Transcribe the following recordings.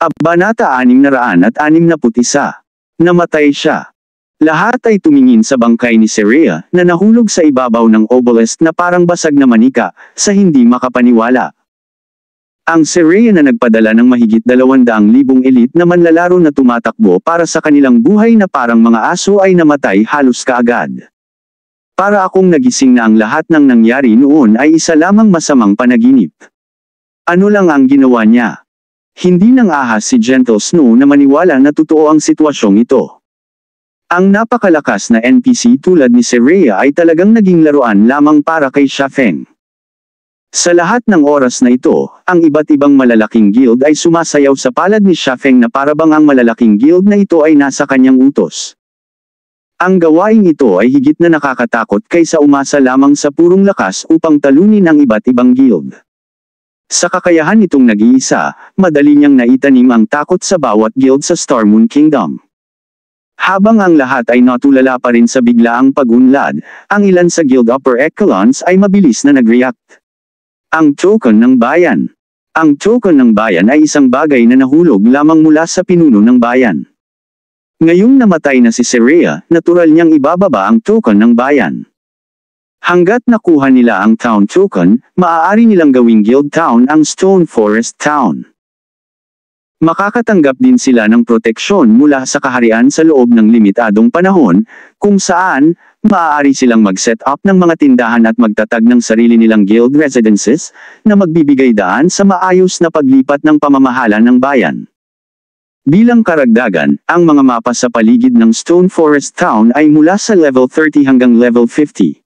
Banata 661. Namatay siya. Lahat ay tumingin sa bangkay ni Serea na nahulog sa ibabaw ng obelisk na parang basag na manika, sa hindi makapaniwala. Ang Serea na nagpadala ng mahigit 200,000 elite na manlalaro na tumatakbo para sa kanilang buhay na parang mga aso ay namatay halos kaagad. Para akong nagising na ang lahat ng nangyari noon ay isa lamang masamang panaginip. Ano lang ang ginawa niya? Hindi nang ahas si Gentle Snow na maniwala na totoo ang sitwasyong ito. Ang napakalakas na NPC tulad ni Sereya ay talagang naging laruan lamang para kay Shafen. Sa lahat ng oras na ito, ang iba't ibang malalaking guild ay sumasayaw sa palad ni Shafeng na parabang ang malalaking guild na ito ay nasa kanyang utos. Ang gawain ito ay higit na nakakatakot kaysa umasa lamang sa purong lakas upang talunin ang iba't ibang guild. Sa kakayahan nitong nag-iisa, madali niyang naitanim ang takot sa bawat guild sa Stormmoon Kingdom. Habang ang lahat ay natulala pa rin sa biglaang pagunlad, ang ilan sa guild upper echelons ay mabilis na nag-react. Ang token ng bayan. Ang token ng bayan ay isang bagay na nahulog lamang mula sa pinuno ng bayan. Ngayong namatay na si Serea, natural niyang ibababa ang token ng bayan. Hanggat nakuha nila ang town token, maaari nilang gawing guild town ang Stone Forest Town. Makakatanggap din sila ng proteksyon mula sa kaharian sa loob ng limitadong panahon, kung saan, maaari silang mag-set up ng mga tindahan at magtatag ng sarili nilang guild residences, na magbibigay daan sa maayos na paglipat ng pamamahala ng bayan. Bilang karagdagan, ang mga mapa sa paligid ng Stone Forest Town ay mula sa level 30 hanggang level 50.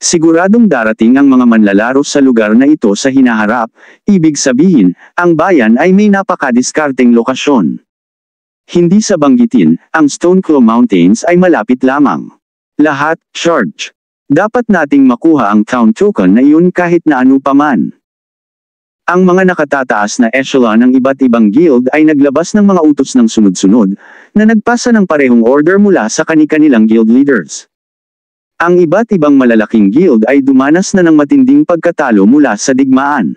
Siguradong darating ang mga manlalaro sa lugar na ito sa hinaharap, ibig sabihin, ang bayan ay may napakadiskarteng lokasyon. Hindi sa banggitin, ang Stoneclaw Mountains ay malapit lamang. Lahat, charge. Dapat nating makuha ang town token na iyon kahit na ano paman. Ang mga nakatataas na echelon ng iba't ibang guild ay naglabas ng mga utos ng sunod-sunod, na nagpasa ng parehong order mula sa kani-kanilang guild leaders. Ang iba't ibang malalaking guild ay dumanas na ng matinding pagkatalo mula sa digmaan.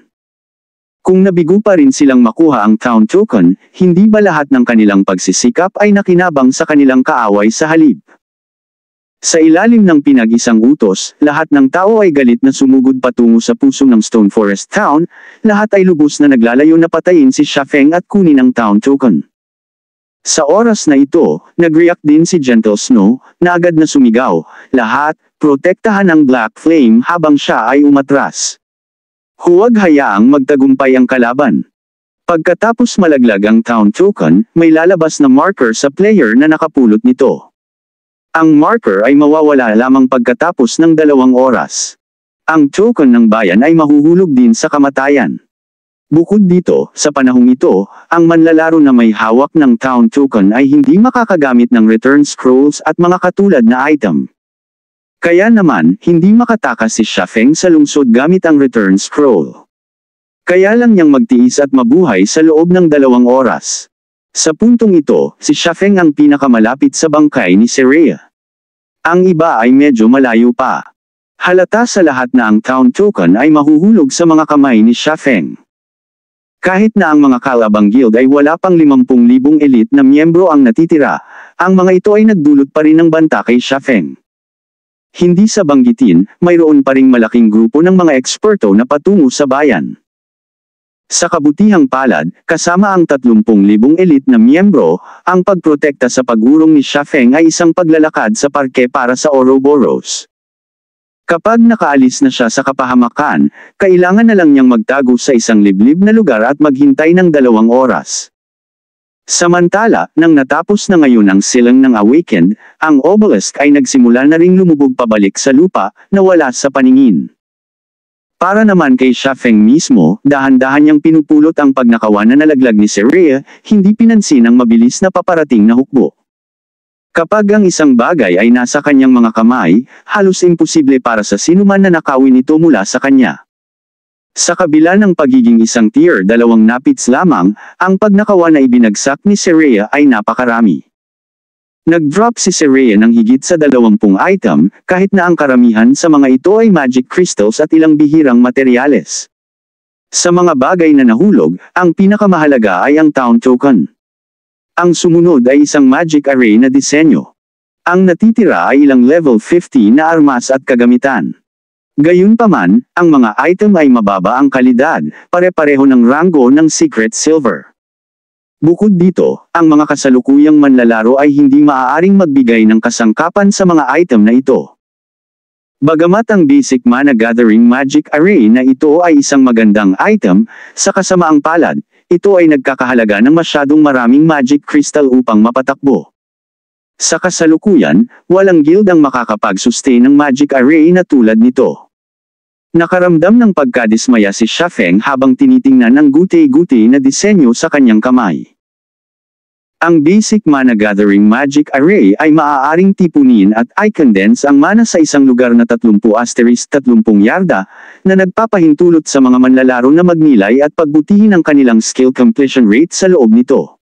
Kung nabigo pa rin silang makuha ang town token, hindi ba lahat ng kanilang pagsisikap ay nakinabang sa kanilang kaaway sa halib? Sa ilalim ng pinag-isang utos, lahat ng tao ay galit na sumugod patungo sa puso ng Stone Forest Town, lahat ay lubos na naglalayo na patayin si Shafeng at kunin ang town token. Sa oras na ito, nag-react din si Gentle Snow, na agad na sumigaw, lahat, protektahan ang Black Flame habang siya ay umatras. Huwag hayaang magtagumpay ang kalaban. Pagkatapos malaglag ang Town Token, may lalabas na marker sa player na nakapulot nito. Ang marker ay mawawala lamang pagkatapos ng dalawang oras. Ang token ng bayan ay mahuhulog din sa kamatayan. Bukod dito, sa panahong ito, ang manlalaro na may hawak ng town token ay hindi makakagamit ng return scrolls at mga katulad na item. Kaya naman, hindi makatakas si Shafeng sa lungsod gamit ang return scroll. Kaya lang niyang magtiis at mabuhay sa loob ng dalawang oras. Sa puntong ito, si Shafeng ang pinakamalapit sa bangkay ni Serea. Ang iba ay medyo malayo pa. Halata sa lahat na ang town token ay mahuhulog sa mga kamay ni Shafeng. Kahit na ang mga Kalabang Guild ay wala pang 50,000 elite na miyembro ang natitira, ang mga ito ay nagdulot pa rin ng banta kay Shafeng. Hindi sa banggitin, mayroon pa ring malaking grupo ng mga eksperto na patungo sa bayan. Sa kabutihang palad, kasama ang 30,000 elite na miyembro, ang pagprotekta sa pagurong ni Shafeng ay isang paglalakad sa parke para sa Ouroboros. Kapag nakaalis na siya sa kapahamakan, kailangan na lang niyang magtago sa isang liblib na lugar at maghintay ng dalawang oras. Samantala, nang natapos na ngayon ang silang ng Awakened, ang obelisk ay nagsimula na ring lumubog pabalik sa lupa, na wala sa paningin. Para naman kay Feng mismo, dahan-dahan niyang pinupulot ang pagnakawan na nalaglag ni Seria, hindi pinansin ang mabilis na paparating na hukbo. Kapag ang isang bagay ay nasa kanyang mga kamay, halos imposible para sa sinuman na nakawin ito mula sa kanya. Sa kabila ng pagiging isang tier dalawang napits lamang, ang pagnakawa na ibinagsak ni Serea ay napakarami. Nag-drop si Serea ng higit sa 20 item, kahit na ang karamihan sa mga ito ay magic crystals at ilang bihirang materyales. Sa mga bagay na nahulog, ang pinakamahalaga ay ang town token. Ang sumunod ay isang magic array na disenyo. Ang natitira ay ilang level 50 na armas at kagamitan. Gayunpaman, ang mga item ay mababa ang kalidad, pare-pareho ng ranggo ng Secret Silver. Bukod dito, ang mga kasalukuyang manlalaro ay hindi maaaring magbigay ng kasangkapan sa mga item na ito. Bagamat ang basic mana gathering magic array na ito ay isang magandang item, sa kasamaang palad, ito ay nagkakahalaga ng masyadong maraming magic crystal upang mapatakbo. Sa kasalukuyan, walang guild ang makakapag-sustain ng magic array na tulad nito. Nakaramdam ng pagkadismaya si Shafeng habang tinitingnan ang guti-guti na disenyo sa kanyang kamay. Ang basic mana gathering magic array ay maaaring tipunin at i-condense ang mana sa isang lugar na 30 asterisk 30 yarda, na nagpapahintulot sa mga manlalaro na magnilay at pagbutihin ang kanilang skill completion rate sa loob nito.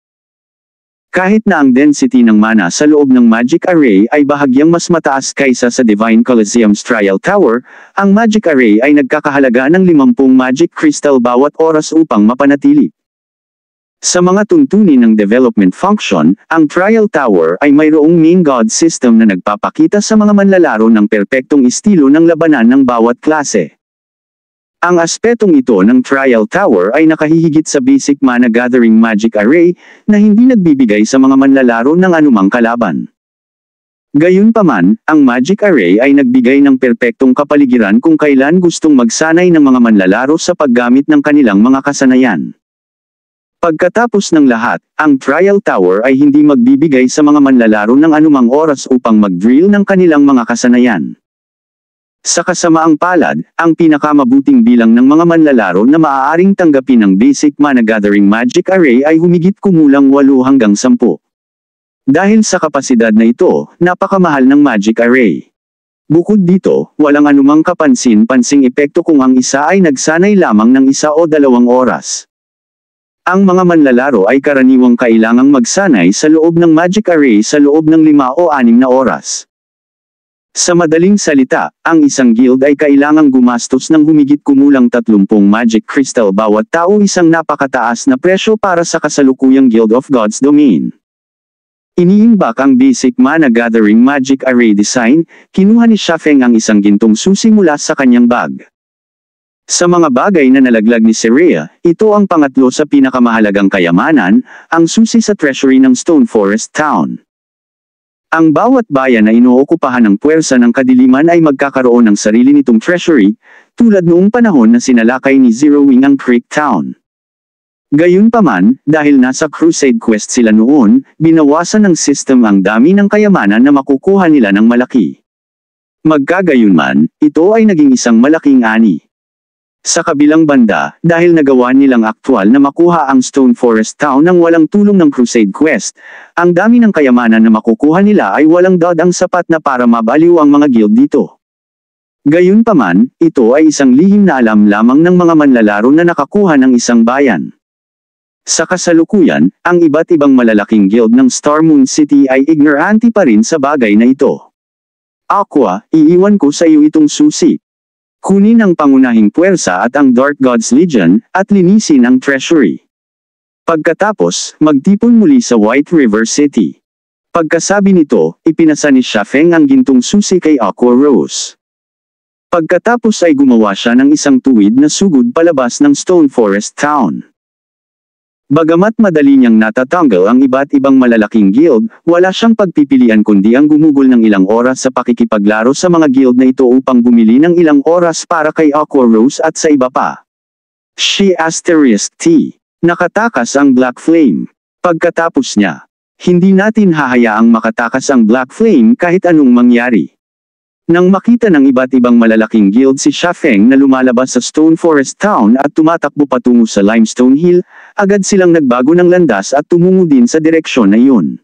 Kahit na ang density ng mana sa loob ng magic array ay bahagyang mas mataas kaysa sa Divine Coliseum's Trial Tower, ang magic array ay nagkakahalaga ng 50 magic crystal bawat oras upang mapanatili. Sa mga tuntunin ng development function, ang trial tower ay mayroong main god system na nagpapakita sa mga manlalaro ng perpektong estilo ng labanan ng bawat klase. Ang aspetong ito ng trial tower ay nakahihigit sa basic mana gathering magic array na hindi nagbibigay sa mga manlalaro ng anumang kalaban. Gayunpaman, ang magic array ay nagbigay ng perpektong kapaligiran kung kailan gustong magsanay ng mga manlalaro sa paggamit ng kanilang mga kasanayan. Pagkatapos ng lahat, ang trial tower ay hindi magbibigay sa mga manlalaro ng anumang oras upang mag-drill ng kanilang mga kasanayan. Sa kasamaang palad, ang pinakamabuting bilang ng mga manlalaro na maaaring tanggapin ng basic mana gathering magic array ay humigit kumulang 8 hanggang 10. Dahil sa kapasidad na ito, napakamahal ng magic array. Bukod dito, walang anumang kapansin-pansing epekto kung ang isa ay nagsanay lamang ng isa o dalawang oras. Ang mga manlalaro ay karaniwang kailangang magsanay sa loob ng magic array sa loob ng 5 o 6 na oras. Sa madaling salita, ang isang guild ay kailangang gumastos ng humigit kumulang 30 magic crystal bawat tao isang napakataas na presyo para sa kasalukuyang Guild of Gods domain. Iniimbak ang basic mana gathering magic array design, kinuha ni Shafeng ang isang gintong susi mula sa kanyang bag. Sa mga bagay na nalaglag ni Syria, ito ang pangatlo sa pinakamahalagang kayamanan, ang susi sa treasury ng Stone Forest Town. Ang bawat bayan na inookupahan ng puwersa ng kadiliman ay magkakaroon ng sarili nitong treasury, tulad noong panahon na sinalakay ni Zero Wing ang Creek Town. Gayunpaman, dahil nasa Crusade Quest sila noon, binawasan ng system ang dami ng kayamanan na makukuha nila ng malaki. Magkagayunman, ito ay naging isang malaking ani. Sa kabilang banda, dahil nagawa nilang aktwal na makuha ang Stone Forest Town nang walang tulong ng Crusade Quest, ang dami ng kayamanan na makukuha nila ay walang dodang sapat na para mabaliw ang mga guild dito. Gayunpaman, ito ay isang lihim na alam lamang ng mga manlalaro na nakakuha ng isang bayan. Sa kasalukuyan, ang iba't ibang malalaking guild ng Star Moon City ay ignorante pa rin sa bagay na ito. Aqua, iiwan ko sa iyo itong susi, Kunin ang pangunahing puwersa at ang Dark Gods Legion, at linisin ang treasury. Pagkatapos, magtipon muli sa White River City. Pagkasabi nito, ipinasa ni Shafeng ang gintong susi kay Aqua Rose. Pagkatapos ay gumawa siya ng isang tuwid na sugod palabas ng Stone Forest Town. Bagamat madali niyang natatanggal ang iba't ibang malalaking guild, wala siyang pagpipilian kundi ang gumugol ng ilang oras sa pakikipaglaro sa mga guild na ito upang bumili ng ilang oras para kay Aqua Rose at sa iba pa. She asterisk T. Nakatakas ang Black Flame. Pagkatapos niya, hindi natin hahayaang makatakas ang Black Flame kahit anong mangyari. Nang makita ng iba't ibang malalaking guild si Shafeng na lumalabas sa Stone Forest Town at tumatakbo patungo sa Limestone Hill, agad silang nagbago ng landas at tumungo din sa direksyon na iyon.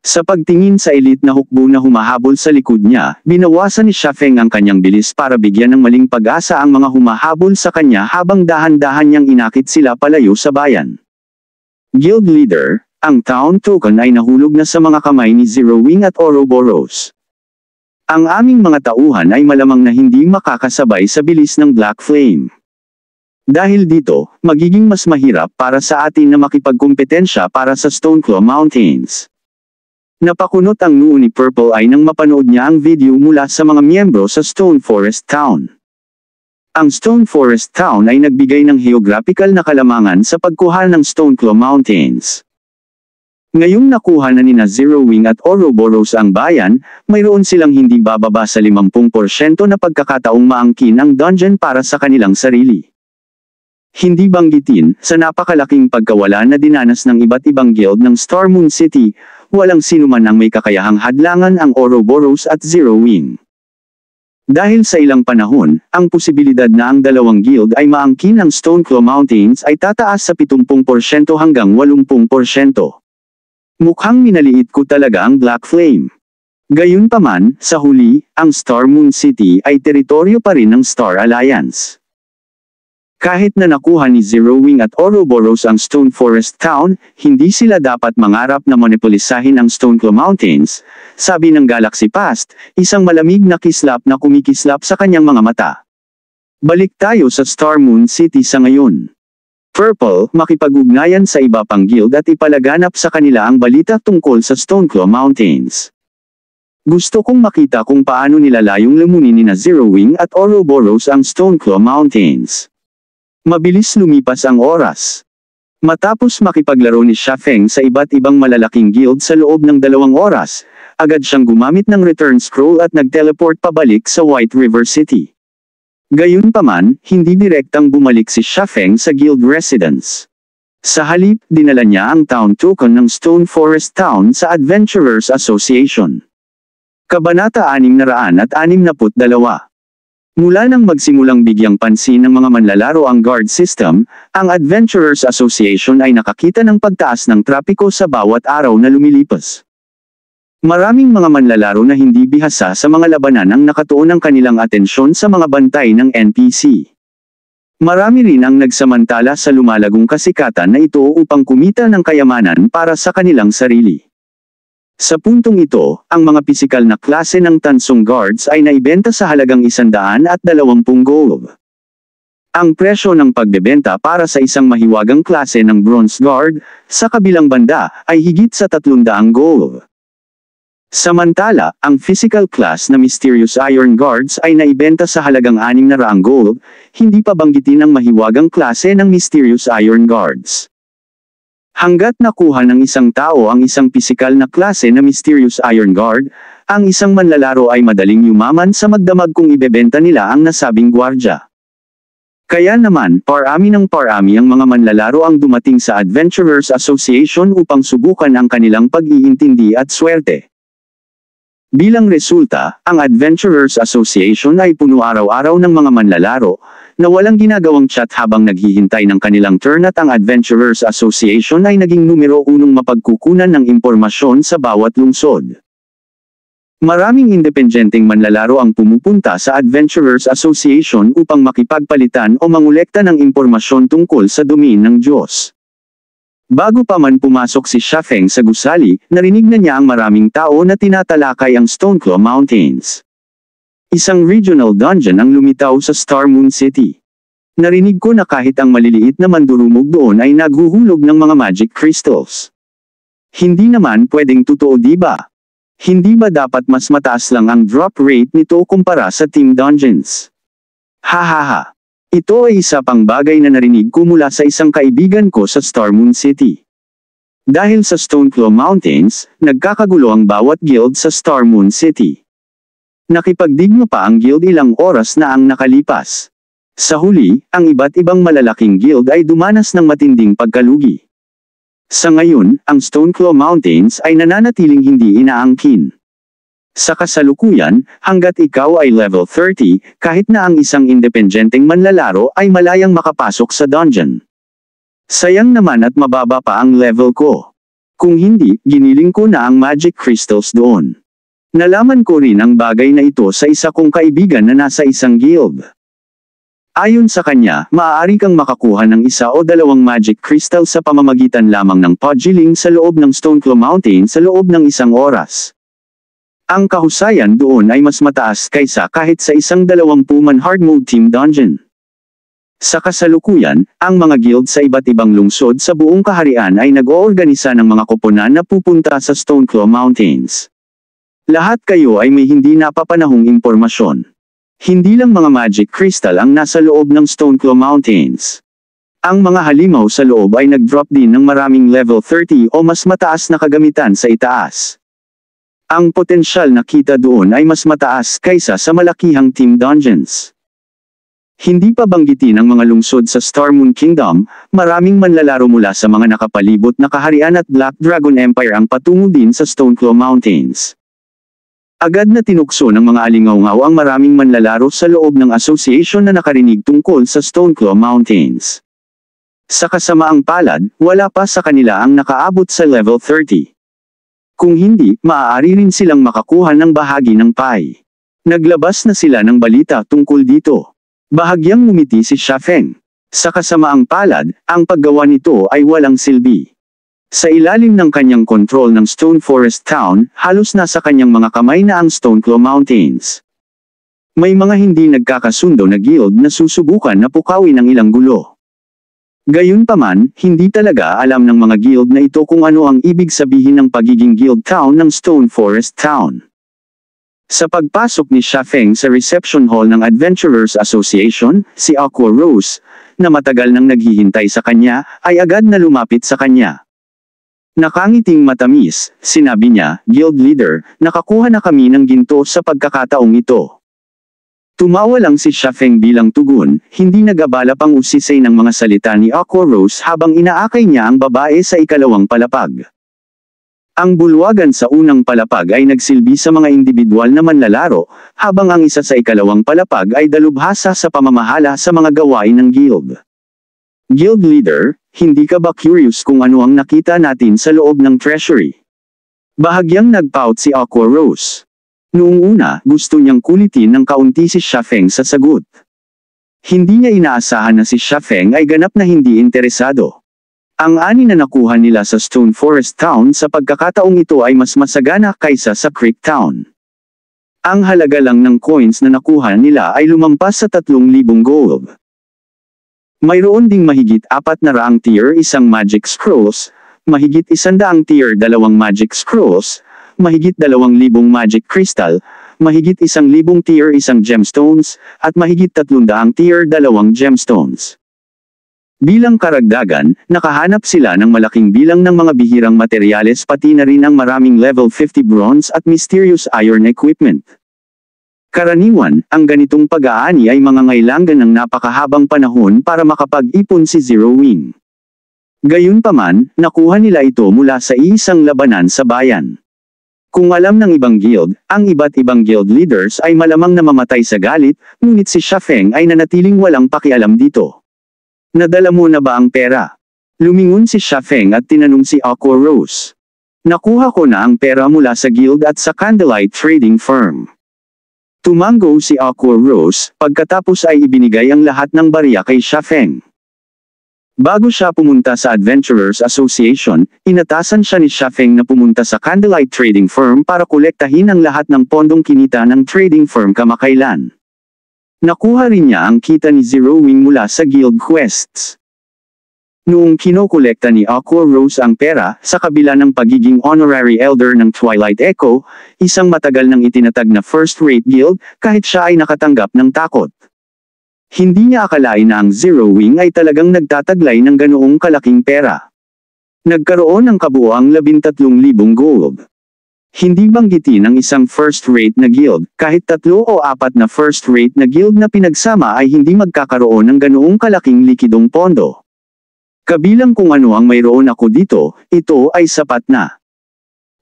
Sa pagtingin sa elite na hukbo na humahabol sa likod niya, binawasan ni Shafeng ang kanyang bilis para bigyan ng maling pag-asa ang mga humahabol sa kanya habang dahan-dahan niyang inakit sila palayo sa bayan. Guild Leader, ang town token ay nahulog na sa mga kamay ni Zero Wing at Ouroboros. Ang aming mga tauhan ay malamang na hindi makakasabay sa bilis ng Black Flame. Dahil dito, magiging mas mahirap para sa atin na makipagkumpetensya para sa Stoneclaw Mountains. Napakunot ang noo ni Purple Eye nang mapanood niya ang video mula sa mga miyembro sa Stone Forest Town. Ang Stone Forest Town ay nagbigay ng geographical na kalamangan sa pagkuha ng Stoneclaw Mountains. Ngayong nakuha na nina Zero Wing at Ouroboros ang bayan, mayroon silang hindi bababa sa 50% na pagkakataong maangkin ang dungeon para sa kanilang sarili. Hindi banggitin, sa napakalaking pagkawala na dinanas ng iba't ibang guild ng Star City, walang sinuman ang may kakayahang hadlangan ang Ouroboros at Zero Wing. Dahil sa ilang panahon, ang posibilidad na ang dalawang guild ay maangkin ang Stoneclaw Mountains ay tataas sa 70% hanggang 80%. Mukhang minaliit ko talaga ang Black Flame. Gayunpaman, sa huli, ang Star Moon City ay teritoryo pa rin ng Star Alliance. Kahit na nakuha ni Zero Wing at Ouroboros ang Stone Forest Town, hindi sila dapat mangarap na monopolisahin ang Stoneclaw Mountains, sabi ng Galaxy Past, isang malamig na kislap na kumikislap sa kanyang mga mata. Balik tayo sa Star Moon City sa ngayon. Purple, makipag-ugnayan sa iba pang guild at ipalaganap sa kanila ang balita tungkol sa Stoneclaw Mountains. Gusto kong makita kung paano nilalayong lamunin ni na Zero Wing at Ouroboros ang Stoneclaw Mountains. Mabilis lumipas ang oras. Matapos makipaglaro ni Xia Feng sa iba't ibang malalaking guild sa loob ng dalawang oras, agad siyang gumamit ng return scroll at nag-teleport pabalik sa White River City. Gayunpaman, hindi direktang bumalik si Shafeng sa guild residence. Sa halip, dinala niya ang town token ng Stone Forest Town sa Adventurers Association. Kabanata 662 Mula nang magsimulang bigyang pansin ng mga manlalaro ang guard system, ang Adventurers Association ay nakakita ng pagtaas ng trapiko sa bawat araw na lumilipas. Maraming mga manlalaro na hindi bihasa sa mga labanan ang nakatuon ang kanilang atensyon sa mga bantay ng NPC. Marami rin ang nagsamantala sa lumalagong kasikatan na ito upang kumita ng kayamanan para sa kanilang sarili. Sa puntong ito, ang mga pisikal na klase ng tansong guards ay naibenta sa halagang 120 gold. Ang presyo ng pagbebenta para sa isang mahiwagang klase ng bronze guard, sa kabilang banda, ay higit sa 300 gold. Samantala, ang physical class na Mysterious Iron Guards ay naibenta sa halagang 600 gold, hindi pa banggitin ang mahiwagang klase ng Mysterious Iron Guards. Hanggat nakuha ng isang tao ang isang pisikal na klase na Mysterious Iron Guard, ang isang manlalaro ay madaling yumaman sa magdamag kung ibebenta nila ang nasabing gwardya. Kaya naman, parami ng parami ang mga manlalaro ang dumating sa Adventurers Association upang subukan ang kanilang pag-iintindi at swerte. Bilang resulta, ang Adventurers Association ay puno araw-araw ng mga manlalaro, na walang ginagawang chat habang naghihintay ng kanilang turn at ang Adventurers Association ay naging numero unong mapagkukunan ng impormasyon sa bawat lungsod. Maraming independenteng manlalaro ang pumupunta sa Adventurers Association upang makipagpalitan o mangulekta ng impormasyon tungkol sa domain ng Diyos. Bago pa man pumasok si Shafeng sa gusali, narinig na niya ang maraming tao na tinatalakay ang Stoneclaw Mountains. Isang regional dungeon ang lumitaw sa Star Moon City. Narinig ko na kahit ang maliliit na mandurumog doon ay naghuhulog ng mga magic crystals. Hindi naman pwedeng totoo diba? Hindi ba dapat mas mataas lang ang drop rate nito kumpara sa team dungeons? Hahaha. Ito ay isa pang bagay na narinig ko mula sa isang kaibigan ko sa Star Moon City. Dahil sa Stoneclaw Mountains, nagkakagulo ang bawat guild sa Star Moon City. Nakipagdigno pa ang guild ilang oras na ang nakalipas. Sa huli, ang iba't ibang malalaking guild ay dumanas ng matinding pagkalugi. Sa ngayon, ang Stoneclaw Mountains ay nananatiling hindi inaangkin. Sa kasalukuyan, hanggat ikaw ay level 30, kahit na ang isang independenteng manlalaro ay malayang makapasok sa dungeon. Sayang naman at mababa pa ang level ko. Kung hindi, giniling ko na ang magic crystals doon. Nalaman ko rin ang bagay na ito sa isa kong kaibigan na nasa isang guild. Ayon sa kanya, maaari kang makakuha ng isa o dalawang magic crystal sa pamamagitan lamang ng podgiling sa loob ng Stoneclaw Mountain sa loob ng isang oras. Ang kahusayan doon ay mas mataas kaysa kahit sa isang dalawampu man hard mode team dungeon. Sa kasalukuyan, ang mga guild sa iba't ibang lungsod sa buong kaharian ay nag-oorganisa ng mga koponan na pupunta sa Stoneclaw Mountains. Lahat kayo ay may hindi napapanahong impormasyon. Hindi lang mga magic crystal ang nasa loob ng Stoneclaw Mountains. Ang mga halimaw sa loob ay nag-drop din ng maraming level 30 o mas mataas na kagamitan sa itaas. Ang potensyal na kita doon ay mas mataas kaysa sa malakihang team dungeons. Hindi pa banggitin ang mga lungsod sa Star Moon Kingdom, maraming manlalaro mula sa mga nakapalibot na kaharian at Black Dragon Empire ang patungo din sa Stoneclaw Mountains. Agad na tinukso ng mga alingaungaw ang maraming manlalaro sa loob ng association na nakarinig tungkol sa Stoneclaw Mountains. Sa kasamaang palad, wala pa sa kanila ang nakaabot sa level 30. Kung hindi, maaari rin silang makakuha ng bahagi ng pie. Naglabas na sila ng balita tungkol dito. Bahagyang umiti si Shafeng. Sa kasamaang palad, ang paggawa nito ay walang silbi. Sa ilalim ng kanyang kontrol ng Stone Forest Town, halos nasa kanyang mga kamay na ang Stoneclaw Mountains. May mga hindi nagkakasundo na guild na susubukan na pukawin ang ilang gulo. Gayunpaman, hindi talaga alam ng mga guild na ito kung ano ang ibig sabihin ng pagiging guild town ng Stone Forest Town. Sa pagpasok ni Xia Feng sa reception hall ng Adventurers Association, si Aqua Rose, na matagal nang naghihintay sa kanya, ay agad na lumapit sa kanya. Nakangiting matamis, sinabi niya, Guild Leader, nakakuha na kami ng ginto sa pagkakataong ito. Tumawa lang si Shafeng bilang tugon, hindi nagabala pang usisay ng mga salita ni Aqua Rose habang inaakay niya ang babae sa ikalawang palapag. Ang bulwagan sa unang palapag ay nagsilbi sa mga individual na manlalaro, habang ang isa sa ikalawang palapag ay dalubhasa sa pamamahala sa mga gawain ng guild. Guild leader, hindi ka ba curious kung ano ang nakita natin sa loob ng treasury? Bahagyang nagpout si Aqua Rose. Noong una, gusto niyang kulitin ng kaunti si Shafeng sa sagot. Hindi niya inaasahan na si Shafeng ay ganap na hindi interesado. Ang ani na nakuha nila sa Stone Forest Town sa pagkakataong ito ay mas masagana kaysa sa Creek Town. Ang halaga lang ng coins na nakuha nila ay lumampas sa 3,000 gold. Mayroon ding mahigit apat na raang tier isang magic scrolls, mahigit isandaang tier dalawang magic scrolls, mahigit 2,000 magic crystal, mahigit 1,000 tier 1 gemstones, at mahigit 300 tier 2 gemstones. Bilang karagdagan, nakahanap sila ng malaking bilang ng mga bihirang materyales pati na rin ang maraming level 50 bronze at mysterious iron equipment. Karaniwan, ang ganitong pag-aani ay mga ngailangan ng napakahabang panahon para makapag-ipon si Zero Wing. Gayunpaman, nakuha nila ito mula sa iisang labanan sa bayan. Kung alam ng ibang guild, ang iba't ibang guild leaders ay malamang namamatay sa galit, ngunit si Shafeng ay nanatiling walang pakialam dito. Nadala mo na ba ang pera? Lumingon si Shafeng at tinanong si Aqua Rose. Nakuha ko na ang pera mula sa guild at sa candlelight trading firm. Tumango si Aqua Rose, pagkatapos ay ibinigay ang lahat ng barya kay Shafeng. Bago siya pumunta sa Adventurers Association, inatasan siya ni Shafeng na pumunta sa Candlelight Trading Firm para kolektahin ang lahat ng pondong kinita ng trading firm kamakailan. Nakuha rin niya ang kita ni Zero Wing mula sa guild quests. Noong kinokolekta ni Aqua Rose ang pera, sa kabila ng pagiging honorary elder ng Twilight Echo, isang matagal nang itinatag na first-rate guild, kahit siya ay nakatanggap ng takot. Hindi niya akalain na ang Zero Wing ay talagang nagtataglay ng ganoong kalaking pera. Nagkaroon ng kabuoang 13,000 gold. Hindi banggitin ang isang first-rate na guild, kahit tatlo o apat na first-rate na guild na pinagsama ay hindi magkakaroon ng ganoong kalaking likidong pondo. Kabilang kung ano ang mayroon ako dito, ito ay sapat na.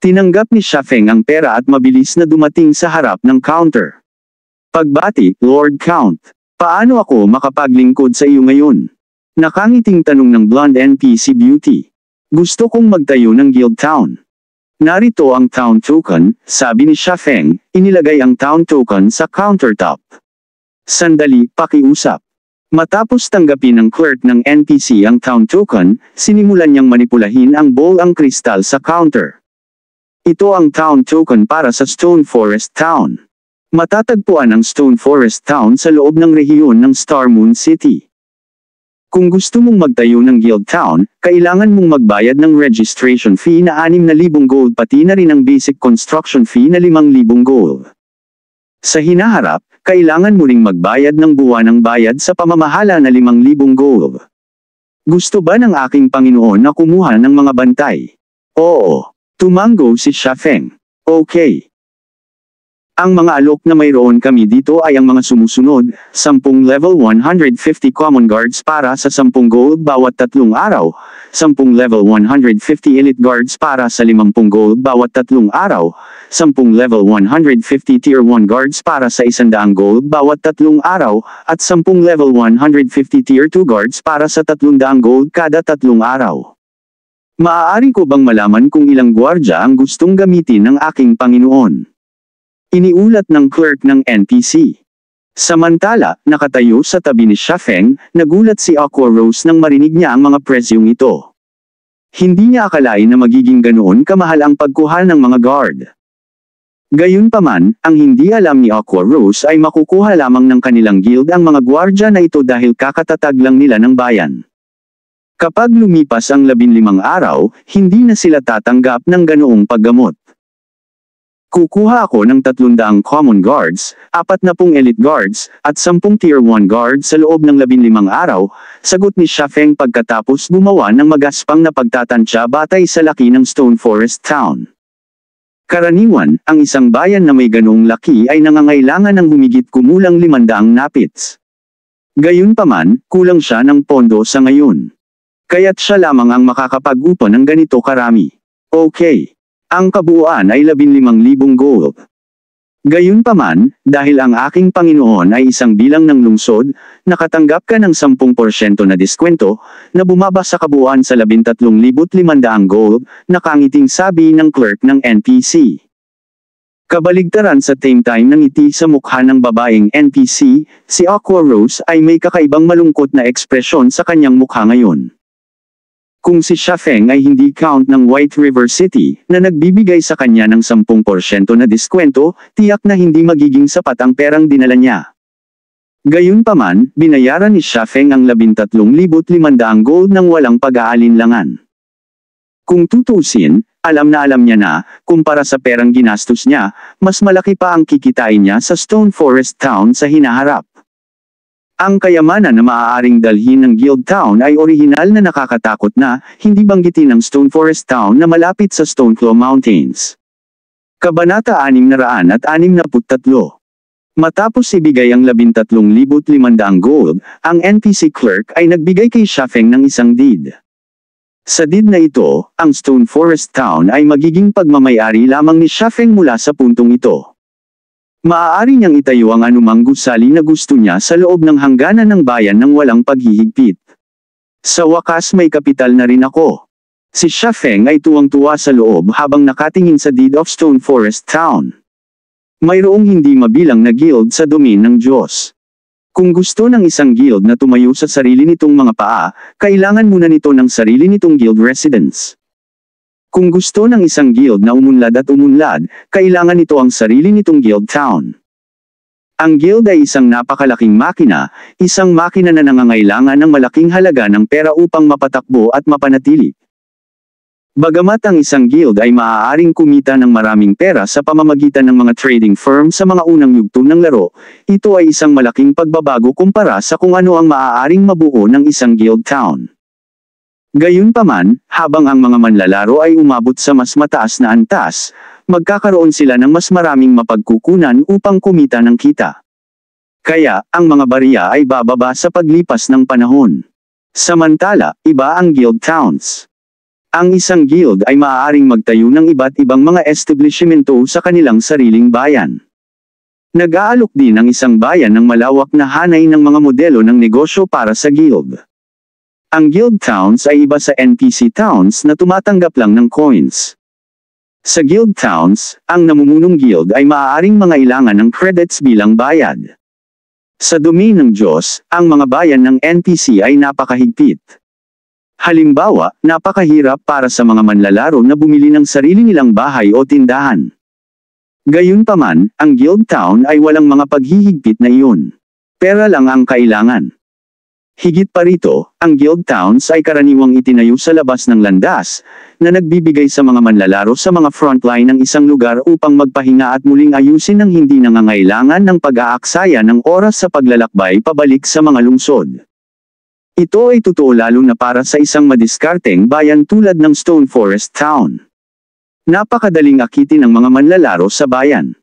Tinanggap ni Shafeng ang pera at mabilis na dumating sa harap ng counter. Pagbati, Lord Count. Paano ako makapaglingkod sa iyo ngayon? Nakangiting tanong ng blonde NPC Beauty. Gusto kong magtayo ng guild town. Narito ang town token, sabi ni Xia Feng, inilagay ang town token sa countertop. Sandali, pakiusap. Matapos tanggapin ng clerk ng NPC ang town token, sinimulan niyang manipulahin ang bowl ang kristal sa counter. Ito ang town token para sa Stone Forest Town. Matatagpuan ang Stone Forest Town sa loob ng rehiyon ng Star Moon City. Kung gusto mong magtayo ng Guild Town, kailangan mong magbayad ng registration fee na 6,000 gold pati na rin ang basic construction fee na 5,000 gold. Sa hinaharap, kailangan mo ring magbayad ng buwan ng bayad sa pamamahala na 5,000 gold. Gusto ba ng aking Panginoon na kumuha ng mga bantay? Oo. Tumango si Shafeng. Okay. Ang mga alok na mayroon kami dito ay ang mga sumusunod, 10 level 150 common guards para sa 10 gold bawat tatlong araw, 10 level 150 elite guards para sa 50 gold bawat tatlong araw, 10 level 150 tier 1 guards para sa 100 gold bawat tatlong araw, at 10 level 150 tier 2 guards para sa 300 gold kada tatlong araw. Maaari ko bang malaman kung ilang gwardya ang gustong gamitin ng aking Panginoon? Iniulat ng clerk ng NTC. Samantala, nakatayo sa tabi ni Feng, nagulat si Aqua Rose nang marinig niya ang mga presyong ito. Hindi niya akalain na magiging ganoon kamahal ang pagkuha ng mga guard. Gayunpaman, ang hindi alam ni Aqua Rose ay makukuha lamang ng kanilang guild ang mga gwardya na ito dahil kakatatag lang nila ng bayan. Kapag lumipas ang labinlimang araw, hindi na sila tatanggap ng ganoong paggamot. Kukuha ako ng 300 common guards, 40 elite guards, at 10 tier 1 guards sa loob ng 15 araw, sagot ni Shafeng pagkatapos gumawa ng magaspang na pagtatansya batay sa laki ng Stone Forest Town. Karaniwan, ang isang bayan na may ganong laki ay nangangailangan ng humigit kumulang 500 napits. Gayunpaman, kulang siya ng pondo sa ngayon. Kaya't siya lamang ang makakapag-upo ng ganito karami. Okay. Ang kabuuan ay 15,000 gold. Gayunpaman, dahil ang aking Panginoon ay isang bilang ng lungsod, nakatanggap ka ng 10% na diskwento, na bumaba sa kabuuan sa 13,500 gold, nakangiting sabi ng clerk ng NPC. Kabaligtaran sa same time ng iti sa mukha ng babaeng NPC, si Aqua Rose ay may kakaibang malungkot na ekspresyon sa kanyang mukha ngayon kung si Shafeng ay hindi count ng White River City, na nagbibigay sa kanya ng 10% na diskwento, tiyak na hindi magiging sapat ang perang dinala niya. Gayunpaman, binayaran ni Shafeng ang 13,500 gold nang walang pag-aalinlangan. Kung tutusin, alam na alam niya na, kumpara sa perang ginastos niya, mas malaki pa ang kikitain niya sa Stone Forest Town sa hinaharap. Ang kayamanan na maaaring dalhin ng Guild Town ay orihinal na nakakatakot na, hindi banggitin ang Stone Forest Town na malapit sa Stoneclaw Mountains. Kabanata 600 at 663 Matapos ibigay ang 13,500 gold, ang NPC clerk ay nagbigay kay Shafeng ng isang deed. Sa deed na ito, ang Stone Forest Town ay magiging pagmamayari lamang ni Shafeng mula sa puntong ito maaari niyang itayo ang anumang gusali na gusto niya sa loob ng hangganan ng bayan ng walang paghihigpit. Sa wakas may kapital na rin ako. Si Shafeng ay tuwang-tuwa sa loob habang nakatingin sa deed of Stone Forest Town. Mayroong hindi mabilang na guild sa domain ng Diyos. Kung gusto ng isang guild na tumayo sa sarili nitong mga paa, kailangan muna nito ng sarili nitong guild residence. Kung gusto ng isang guild na umunlad at umunlad, kailangan nito ang sarili nitong guild town. Ang guild ay isang napakalaking makina, isang makina na nangangailangan ng malaking halaga ng pera upang mapatakbo at mapanatili. Bagamat ang isang guild ay maaaring kumita ng maraming pera sa pamamagitan ng mga trading firm sa mga unang yugto ng laro, ito ay isang malaking pagbabago kumpara sa kung ano ang maaaring mabuo ng isang guild town. Gayunpaman, habang ang mga manlalaro ay umabot sa mas mataas na antas, magkakaroon sila ng mas maraming mapagkukunan upang kumita ng kita. Kaya, ang mga barya ay bababa sa paglipas ng panahon. Samantala, iba ang guild towns. Ang isang guild ay maaaring magtayo ng iba't ibang mga establishmento sa kanilang sariling bayan. Nag-aalok din ang isang bayan ng malawak na hanay ng mga modelo ng negosyo para sa guild. Ang guild towns ay iba sa NPC towns na tumatanggap lang ng coins. Sa guild towns, ang namumunong guild ay maaaring mangailangan ng credits bilang bayad. Sa dumi ng Diyos, ang mga bayan ng NPC ay napakahigpit. Halimbawa, napakahirap para sa mga manlalaro na bumili ng sarili nilang bahay o tindahan. Gayunpaman, ang guild town ay walang mga paghihigpit na iyon. Pera lang ang kailangan. Higit pa rito, ang guild towns ay karaniwang itinayo sa labas ng landas, na nagbibigay sa mga manlalaro sa mga frontline ng isang lugar upang magpahinga at muling ayusin ng hindi nangangailangan ng pag-aaksaya ng oras sa paglalakbay pabalik sa mga lungsod. Ito ay totoo lalo na para sa isang madiskarteng bayan tulad ng Stone Forest Town. Napakadaling akitin ng mga manlalaro sa bayan.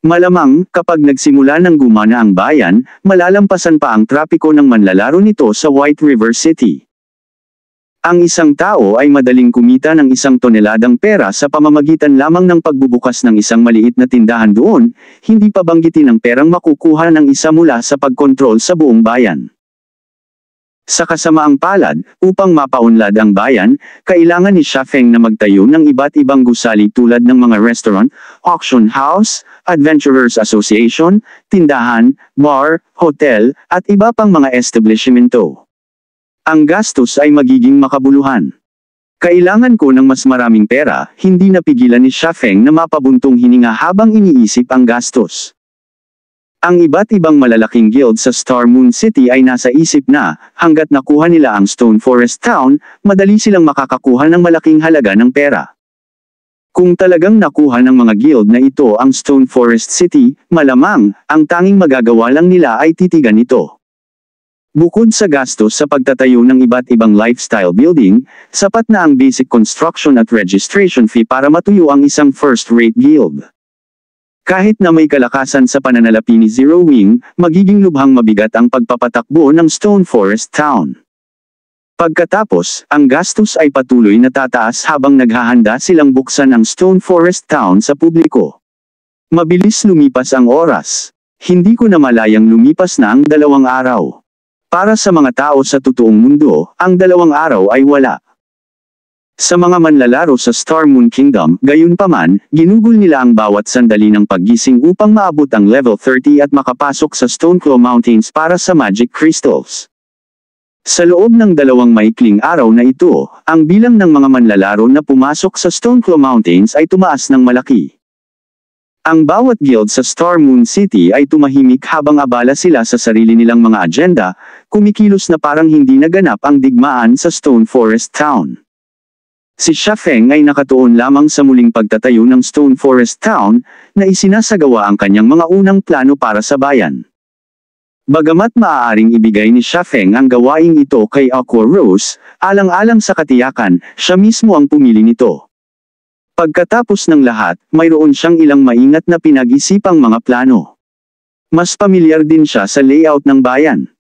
Malamang, kapag nagsimula ng gumana ang bayan, malalampasan pa ang trapiko ng manlalaro nito sa White River City. Ang isang tao ay madaling kumita ng isang toneladang pera sa pamamagitan lamang ng pagbubukas ng isang maliit na tindahan doon, hindi pa banggitin ang perang makukuha ng isa mula sa pagkontrol sa buong bayan. Sa kasamaang palad, upang mapaunlad ang bayan, kailangan ni Shafeng na magtayo ng iba't ibang gusali tulad ng mga restaurant, auction house, adventurers association, tindahan, bar, hotel, at iba pang mga establishmento. Ang gastos ay magiging makabuluhan. Kailangan ko ng mas maraming pera, hindi napigilan ni Shafeng na mapabuntong hininga habang iniisip ang gastos. Ang iba't ibang malalaking guild sa Star Moon City ay nasa isip na, hanggat nakuha nila ang Stone Forest Town, madali silang makakakuha ng malaking halaga ng pera. Kung talagang nakuha ng mga guild na ito ang Stone Forest City, malamang, ang tanging magagawa lang nila ay titigan ito. Bukod sa gastos sa pagtatayo ng iba't ibang lifestyle building, sapat na ang basic construction at registration fee para matuyo ang isang first-rate guild. Kahit na may kalakasan sa pananalapi ni Zero Wing, magiging lubhang mabigat ang pagpapatakbo ng Stone Forest Town. Pagkatapos, ang gastos ay patuloy na tataas habang naghahanda silang buksan ang Stone Forest Town sa publiko. Mabilis lumipas ang oras. Hindi ko na malayang lumipas na ang dalawang araw. Para sa mga tao sa totoong mundo, ang dalawang araw ay wala. Sa mga manlalaro sa Star Moon Kingdom, gayunpaman, ginugol nila ang bawat sandali ng paggising upang maabot ang level 30 at makapasok sa Stoneclaw Mountains para sa Magic Crystals. Sa loob ng dalawang maikling araw na ito, ang bilang ng mga manlalaro na pumasok sa Stoneclaw Mountains ay tumaas ng malaki. Ang bawat guild sa Star Moon City ay tumahimik habang abala sila sa sarili nilang mga agenda, kumikilos na parang hindi naganap ang digmaan sa Stone Forest Town. Si Shafeng ay nakatuon lamang sa muling pagtatayo ng Stone Forest Town na isinasagawa ang kanyang mga unang plano para sa bayan. Bagamat maaaring ibigay ni Shafeng ang gawaing ito kay Aqua Rose, alang-alang sa katiyakan, siya mismo ang pumili nito. Pagkatapos ng lahat, mayroon siyang ilang maingat na pinag-isipang mga plano. Mas pamilyar din siya sa layout ng bayan.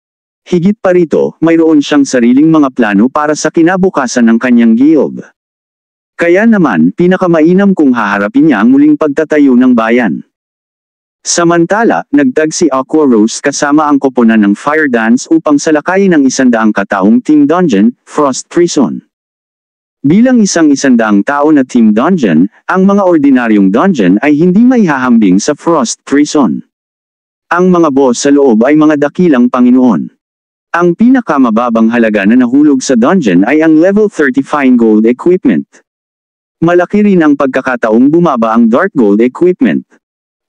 Higit pa rito, mayroon siyang sariling mga plano para sa kinabukasan ng kanyang guild. Kaya naman, pinakamainam kung haharapin niya ang muling pagtatayo ng bayan. Samantala, nagtag si Aqua Rose kasama ang koponan ng Fire Dance upang salakayin ang isandaang kataong Team Dungeon, Frost Prison. Bilang isang isandaang tao na Team Dungeon, ang mga ordinaryong dungeon ay hindi may hahambing sa Frost Prison. Ang mga boss sa loob ay mga dakilang Panginoon. Ang pinakamababang halaga na nahulog sa dungeon ay ang level 30 fine gold equipment. Malaki rin ang pagkakataong bumaba ang Dark Gold equipment.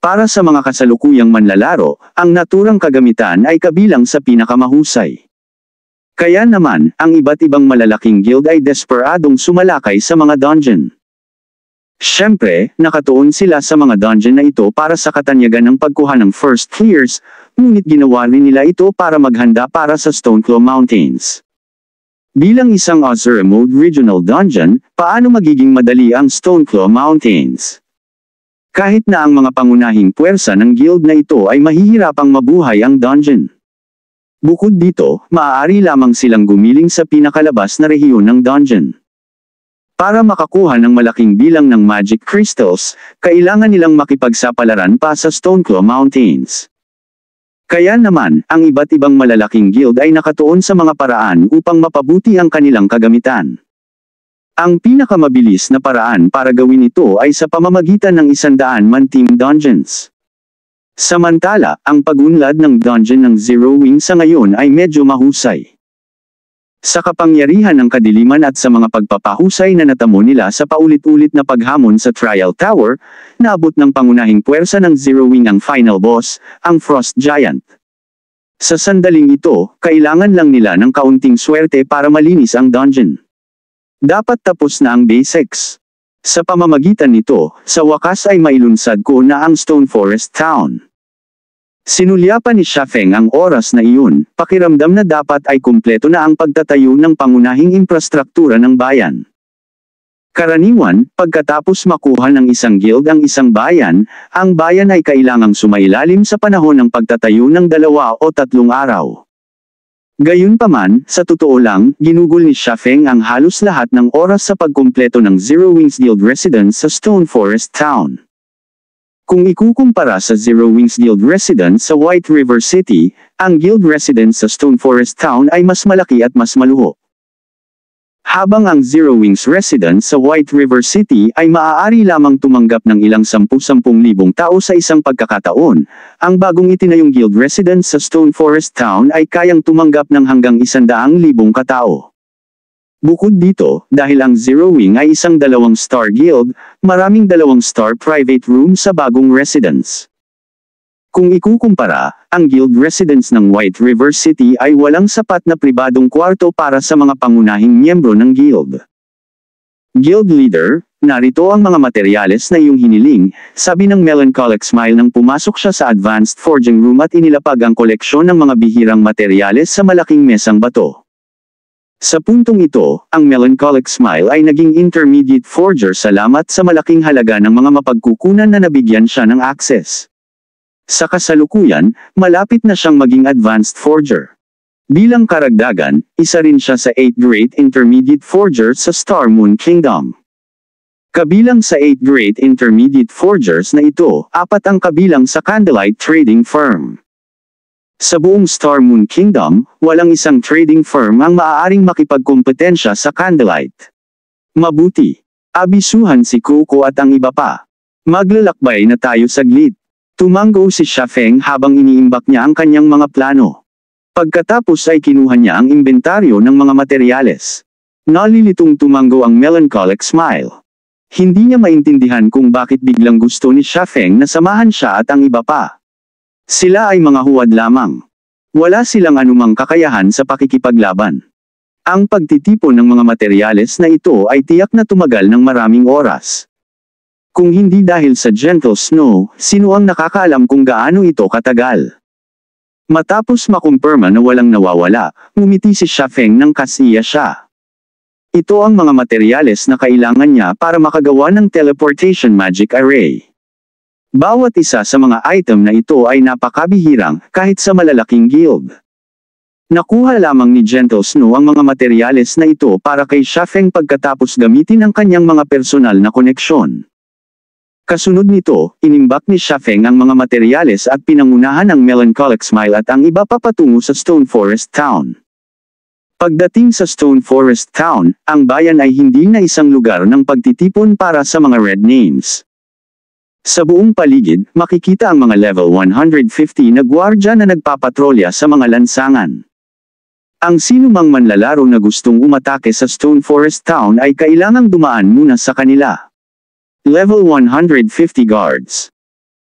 Para sa mga kasalukuyang manlalaro, ang naturang kagamitan ay kabilang sa pinakamahusay. Kaya naman, ang iba't ibang malalaking guild ay desperadong sumalakay sa mga dungeon. Siyempre, nakatuon sila sa mga dungeon na ito para sa katanyagan ng pagkuha ng first clears, ngunit ginawa rin nila ito para maghanda para sa Stoneclaw Mountains. Bilang isang Ozzer Mode Regional Dungeon, paano magiging madali ang Stoneclaw Mountains? Kahit na ang mga pangunahing puwersa ng guild na ito ay mahihirapang mabuhay ang dungeon. Bukod dito, maaari lamang silang gumiling sa pinakalabas na rehiyon ng dungeon. Para makakuha ng malaking bilang ng magic crystals, kailangan nilang makipagsapalaran pa sa Stoneclaw Mountains. Kaya naman, ang iba't ibang malalaking guild ay nakatuon sa mga paraan upang mapabuti ang kanilang kagamitan. Ang pinakamabilis na paraan para gawin ito ay sa pamamagitan ng isandaan man team dungeons. Samantala, ang pagunlad ng dungeon ng Zero Wing sa ngayon ay medyo mahusay sa kapangyarihan ng kadiliman at sa mga pagpapahusay na natamo nila sa paulit-ulit na paghamon sa Trial Tower, naabot ng pangunahing puwersa ng Zero Wing ang final boss, ang Frost Giant. Sa sandaling ito, kailangan lang nila ng kaunting swerte para malinis ang dungeon. Dapat tapos na ang Day 6. Sa pamamagitan nito, sa wakas ay mailunsad ko na ang Stone Forest Town. Sinulya pa ni Shafeng ang oras na iyon, pakiramdam na dapat ay kumpleto na ang pagtatayo ng pangunahing infrastruktura ng bayan. Karaniwan, pagkatapos makuha ng isang guild ang isang bayan, ang bayan ay kailangang sumailalim sa panahon ng pagtatayo ng dalawa o tatlong araw. Gayunpaman, sa totoo lang, ginugol ni Shafeng ang halos lahat ng oras sa pagkumpleto ng Zero Wings Guild residence sa Stone Forest Town. Kung ikukumpara sa Zero Wings Guild resident sa White River City, ang Guild resident sa Stone Forest Town ay mas malaki at mas maluho. Habang ang Zero Wings resident sa White River City ay maaari lamang tumanggap ng ilang sampu-sampung libong tao sa isang pagkakataon, ang bagong itinayong Guild resident sa Stone Forest Town ay kayang tumanggap ng hanggang isandaang libong katao. Bukod dito, dahil ang Zero Wing ay isang dalawang star guild, maraming dalawang star private room sa bagong residence. Kung ikukumpara, ang guild residence ng White River City ay walang sapat na pribadong kwarto para sa mga pangunahing miyembro ng guild. Guild leader, narito ang mga materyales na iyong hiniling, sabi ng melancholic smile nang pumasok siya sa advanced forging room at inilapag ang koleksyon ng mga bihirang materyales sa malaking mesang bato. Sa puntong ito, ang melancholic smile ay naging intermediate forger salamat sa malaking halaga ng mga mapagkukunan na nabigyan siya ng access. Sa kasalukuyan, malapit na siyang maging advanced forger. Bilang karagdagan, isa rin siya sa 8 grade Intermediate forger sa Star Moon Kingdom. Kabilang sa 8 grade Intermediate Forgers na ito, apat ang kabilang sa Candlelight Trading Firm. Sa buong Star Moon Kingdom, walang isang trading firm ang maaaring makipagkompetensya sa Candlelight. Mabuti. Abisuhan si Coco at ang iba pa. Maglalakbay na tayo saglit. Tumanggo si Xia Feng habang iniimbak niya ang kanyang mga plano. Pagkatapos ay kinuha niya ang inventaryo ng mga materyales. Nalilitong tumanggo ang melancholic smile. Hindi niya maintindihan kung bakit biglang gusto ni Xia Feng na samahan siya at ang iba pa. Sila ay mga huwad lamang. Wala silang anumang kakayahan sa pakikipaglaban. Ang pagtitipon ng mga materyales na ito ay tiyak na tumagal ng maraming oras. Kung hindi dahil sa gentle snow, sino ang nakakaalam kung gaano ito katagal? Matapos makumpirma na walang nawawala, ngumiti si Feng ng kasiya siya. Ito ang mga materyales na kailangan niya para makagawa ng teleportation magic array. Bawat isa sa mga item na ito ay napakabihirang kahit sa malalaking guild. Nakuha lamang ni Gentle Snow ang mga materyales na ito para kay Shafeng pagkatapos gamitin ang kanyang mga personal na koneksyon. Kasunod nito, inimbak ni Shafeng ang mga materyales at pinangunahan ang Melancholic Smile at ang iba papatungo sa Stone Forest Town. Pagdating sa Stone Forest Town, ang bayan ay hindi na isang lugar ng pagtitipon para sa mga red names. Sa buong paligid, makikita ang mga level 150 na gwardya na nagpapatrolya sa mga lansangan. Ang sinumang manlalaro na gustong umatake sa Stone Forest Town ay kailangang dumaan muna sa kanila. Level 150 Guards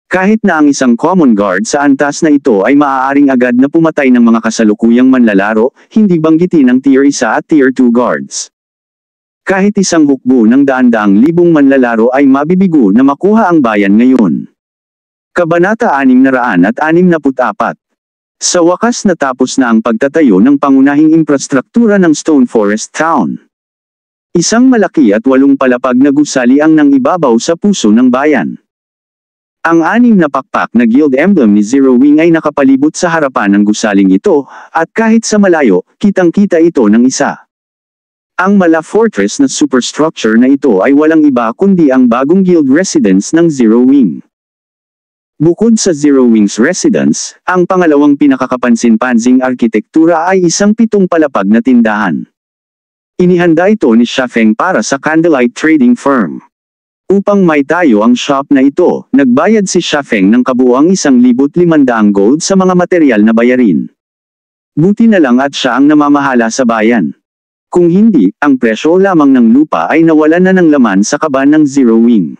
Kahit na ang isang common guard sa antas na ito ay maaaring agad na pumatay ng mga kasalukuyang manlalaro, hindi banggitin ang Tier 1 at Tier 2 guards. Kahit isang hukbo ng daan-daang libong manlalaro ay mabibigo na makuha ang bayan ngayon. Kabanata 664 Sa wakas natapos na ang pagtatayo ng pangunahing infrastruktura ng Stone Forest Town. Isang malaki at walong palapag na gusali ang nang ibabaw sa puso ng bayan. Ang anim na pakpak na guild emblem ni Zero Wing ay nakapalibot sa harapan ng gusaling ito, at kahit sa malayo, kitang-kita ito ng isa. Ang Mala Fortress na superstructure na ito ay walang iba kundi ang bagong guild residence ng Zero Wing. Bukod sa Zero Wings Residence, ang pangalawang pinakakapansin-pansing arkitektura ay isang pitong palapag na tindahan. Inihanda ito ni Shafeng para sa Candlelight Trading Firm. Upang may tayo ang shop na ito, nagbayad si Shafeng ng kabuang 1,500 gold sa mga material na bayarin. Buti na lang at siya ang namamahala sa bayan. Kung hindi, ang presyo lamang ng lupa ay nawala na ng laman sa kaba ng Zero Wing.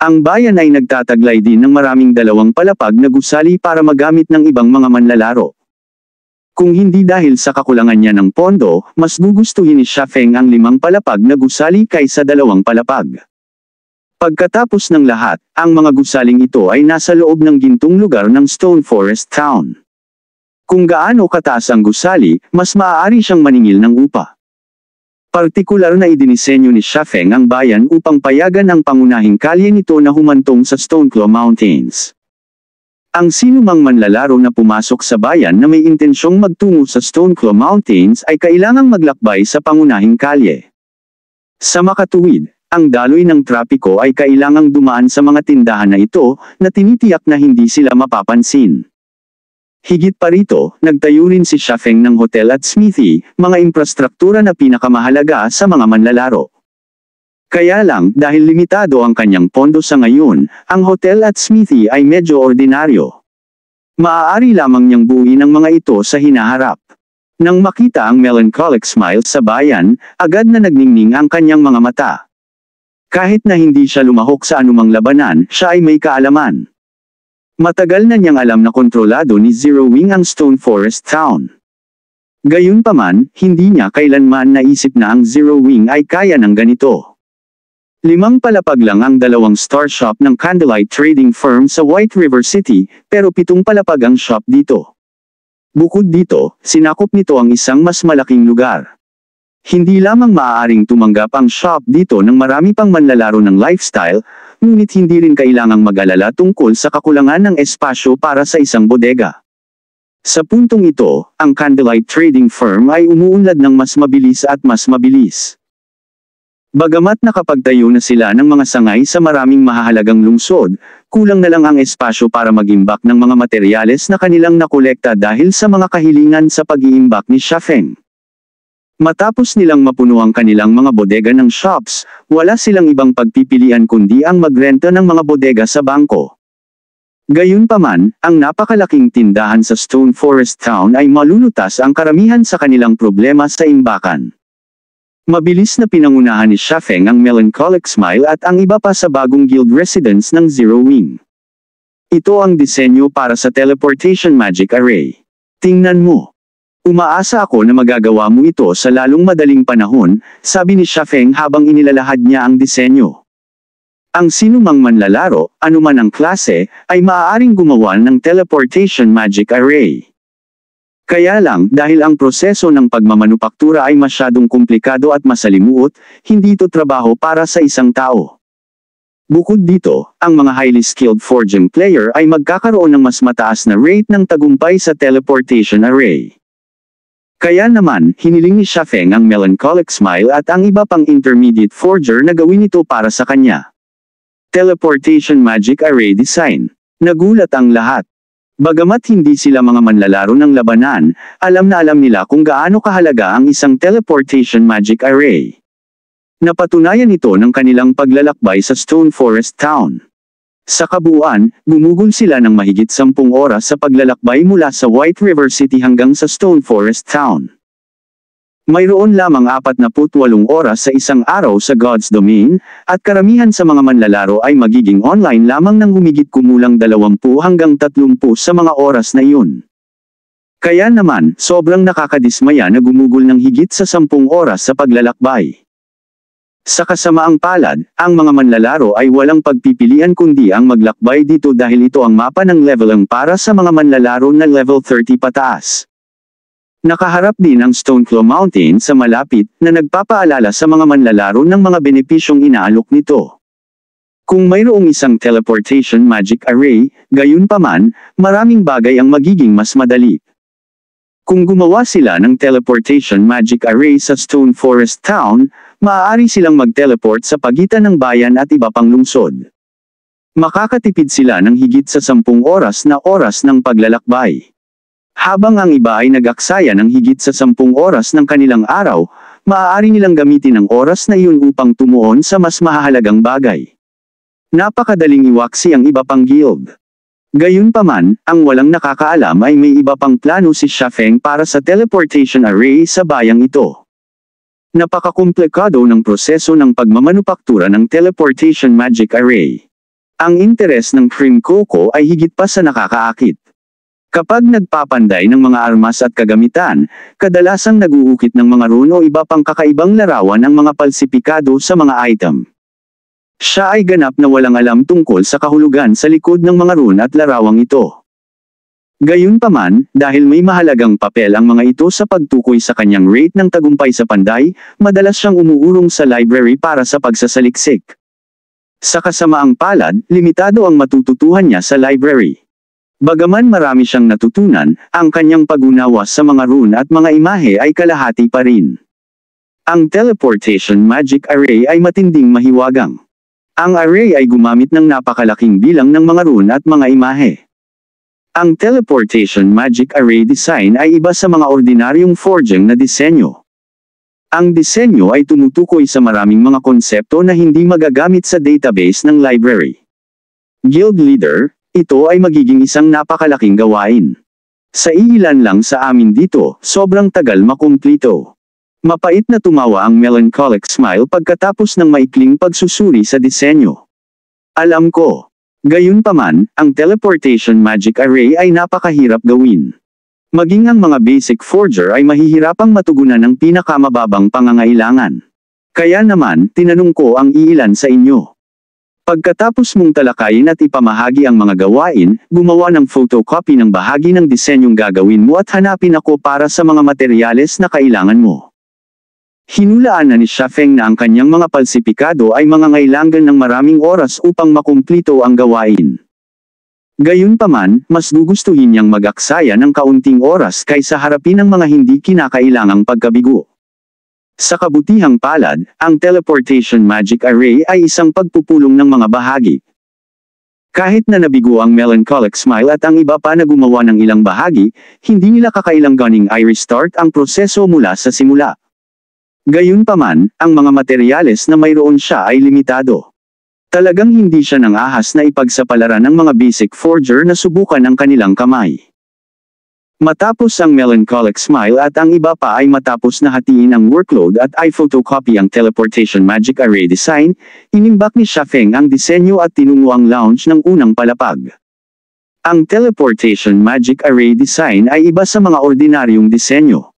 Ang bayan ay nagtataglay din ng maraming dalawang palapag na gusali para magamit ng ibang mga manlalaro. Kung hindi dahil sa kakulangan niya ng pondo, mas gugustuhin ni Shafeng ang limang palapag na gusali kaysa dalawang palapag. Pagkatapos ng lahat, ang mga gusaling ito ay nasa loob ng gintong lugar ng Stone Forest Town. Kung gaano kataas ang gusali, mas maaari siyang maningil ng upa. Partikular na idinisenyo ni Shafeng ang bayan upang payagan ang pangunahing kalye nito na humantong sa Stoneclaw Mountains. Ang sinumang manlalaro na pumasok sa bayan na may intensyong magtungo sa Stoneclaw Mountains ay kailangang maglakbay sa pangunahing kalye. Sa makatuwid, ang daloy ng trapiko ay kailangang dumaan sa mga tindahan na ito, na tinitiyak na hindi sila mapapansin. Higit pa rito, nagtayo rin si Shafeng ng hotel at smithy, mga infrastruktura na pinakamahalaga sa mga manlalaro. Kaya lang, dahil limitado ang kanyang pondo sa ngayon, ang hotel at smithy ay medyo ordinaryo. Maaari lamang niyang buuin ang mga ito sa hinaharap. Nang makita ang melancholic smile sa bayan, agad na nagningning ang kanyang mga mata. Kahit na hindi siya lumahok sa anumang labanan, siya ay may kaalaman. Matagal na niyang alam na kontrolado ni Zero Wing ang Stone Forest Town. Gayunpaman, hindi niya kailanman naisip na ang Zero Wing ay kaya ng ganito. Limang palapag lang ang dalawang star shop ng Candlelight Trading Firm sa White River City, pero pitong palapag ang shop dito. Bukod dito, sinakop nito ang isang mas malaking lugar. Hindi lamang maaaring tumanggap ang shop dito ng marami pang manlalaro ng lifestyle, ngunit hindi rin kailangang mag-alala tungkol sa kakulangan ng espasyo para sa isang bodega. Sa puntong ito, ang candlelight trading firm ay umuunlad ng mas mabilis at mas mabilis. Bagamat nakapagtayo na sila ng mga sangay sa maraming mahalagang lungsod, kulang na lang ang espasyo para mag-imbak ng mga materyales na kanilang nakolekta dahil sa mga kahilingan sa pag-iimbak ni Shafeng. Matapos nilang mapuno ang kanilang mga bodega ng shops, wala silang ibang pagpipilian kundi ang magrenta ng mga bodega sa bangko. Gayunpaman, ang napakalaking tindahan sa Stone Forest Town ay malulutas ang karamihan sa kanilang problema sa imbakan. Mabilis na pinangunahan ni Shafeng ang melancholic smile at ang iba pa sa bagong guild residence ng Zero Wing. Ito ang disenyo para sa teleportation magic array. Tingnan mo. Umaasa ako na magagawa mo ito sa lalong madaling panahon, sabi ni Shafeng habang inilalahad niya ang disenyo. Ang sinumang manlalaro, anuman ang klase, ay maaaring gumawa ng teleportation magic array. Kaya lang, dahil ang proseso ng pagmamanupaktura ay masyadong komplikado at masalimuot, hindi ito trabaho para sa isang tao. Bukod dito, ang mga highly skilled forging player ay magkakaroon ng mas mataas na rate ng tagumpay sa teleportation array. Kaya naman, hiniling ni Shafeng ang melancholic smile at ang iba pang intermediate forger na gawin ito para sa kanya. Teleportation Magic Array Design. Nagulat ang lahat. Bagamat hindi sila mga manlalaro ng labanan, alam na alam nila kung gaano kahalaga ang isang teleportation magic array. Napatunayan ito ng kanilang paglalakbay sa Stone Forest Town. Sa kabuuan, gumugol sila ng mahigit sampung oras sa paglalakbay mula sa White River City hanggang sa Stone Forest Town. Mayroon lamang 48 oras sa isang araw sa God's Domain, at karamihan sa mga manlalaro ay magiging online lamang ng humigit kumulang 20 hanggang 30 sa mga oras na iyon. Kaya naman, sobrang nakakadismaya na gumugol ng higit sa 10 oras sa paglalakbay. Sa kasamaang palad, ang mga manlalaro ay walang pagpipilian kundi ang maglakbay dito dahil ito ang mapa ng level ang para sa mga manlalaro na level 30 pataas. Nakaharap din ang Stoneclaw Mountain sa malapit na nagpapaalala sa mga manlalaro ng mga benepisyong inaalok nito. Kung mayroong isang teleportation magic array, gayon paman, maraming bagay ang magiging mas madali. Kung gumawa sila ng teleportation magic array sa Stone Forest Town, Maaari silang mag-teleport sa pagitan ng bayan at iba pang lungsod. Makakatipid sila ng higit sa sampung oras na oras ng paglalakbay. Habang ang iba ay nag nagaksaya ng higit sa sampung oras ng kanilang araw, maaari nilang gamitin ang oras na iyon upang tumuon sa mas mahalagang bagay. Napakadaling iwaksi ang iba pang guild. Gayunpaman, ang walang nakakaalam ay may iba pang plano si Shafeng para sa teleportation array sa bayang ito. Napakakomplikado ng proseso ng pagmamanupaktura ng teleportation magic array. Ang interes ng Primcoco ay higit pa sa nakakaakit. Kapag nagpapanday ng mga armas at kagamitan, kadalasang naguukit ng mga rune o iba pang kakaibang larawan ang mga palsipikado sa mga item. Siya ay ganap na walang alam tungkol sa kahulugan sa likod ng mga rune at larawang ito. Gayunpaman, dahil may mahalagang papel ang mga ito sa pagtukoy sa kanyang rate ng tagumpay sa panday, madalas siyang umuurong sa library para sa pagsasaliksik. Sa kasamaang palad, limitado ang matututuhan niya sa library. Bagaman marami siyang natutunan, ang kanyang pag-unawa sa mga rune at mga imahe ay kalahati pa rin. Ang teleportation magic array ay matinding mahiwagang. Ang array ay gumamit ng napakalaking bilang ng mga rune at mga imahe. Ang teleportation magic array design ay iba sa mga ordinaryong forging na disenyo. Ang disenyo ay tumutukoy sa maraming mga konsepto na hindi magagamit sa database ng library. Guild leader, ito ay magiging isang napakalaking gawain. Sa iilan lang sa amin dito, sobrang tagal makumplito. Mapait na tumawa ang melancholic smile pagkatapos ng maikling pagsusuri sa disenyo. Alam ko, Gayunpaman, ang teleportation magic array ay napakahirap gawin. Maging ang mga basic forger ay mahihirapang matugunan ang pinakamababang pangangailangan. Kaya naman, tinanong ko ang iilan sa inyo. Pagkatapos mong talakayin at ipamahagi ang mga gawain, gumawa ng photocopy ng bahagi ng disenyong gagawin mo at hanapin ako para sa mga materyales na kailangan mo. Hinulaan na ni Shafeng na ang kanyang mga palsipikado ay mangangailangan ng maraming oras upang makumplito ang gawain. Gayunpaman, mas gugustuhin niyang magaksaya ng kaunting oras kaysa harapin ang mga hindi kinakailangang pagkabigo. Sa kabutihang palad, ang Teleportation Magic Array ay isang pagpupulong ng mga bahagi, kahit na nabigo ang melancholic smile at ang iba pa na gumawa ng ilang bahagi, hindi nila kakailang ganing i-restart ang proseso mula sa simula. Gayunpaman, ang mga materyales na mayroon siya ay limitado. Talagang hindi siya ng ahas na ipagsapalaran ng mga basic forger na subukan ang kanilang kamay. Matapos ang melancholic smile at ang iba pa ay matapos na hatiin ang workload at ay photocopy ang teleportation magic array design, inimbak ni Shafeng ang disenyo at tinungo ang lounge ng unang palapag. Ang teleportation magic array design ay iba sa mga ordinaryong disenyo.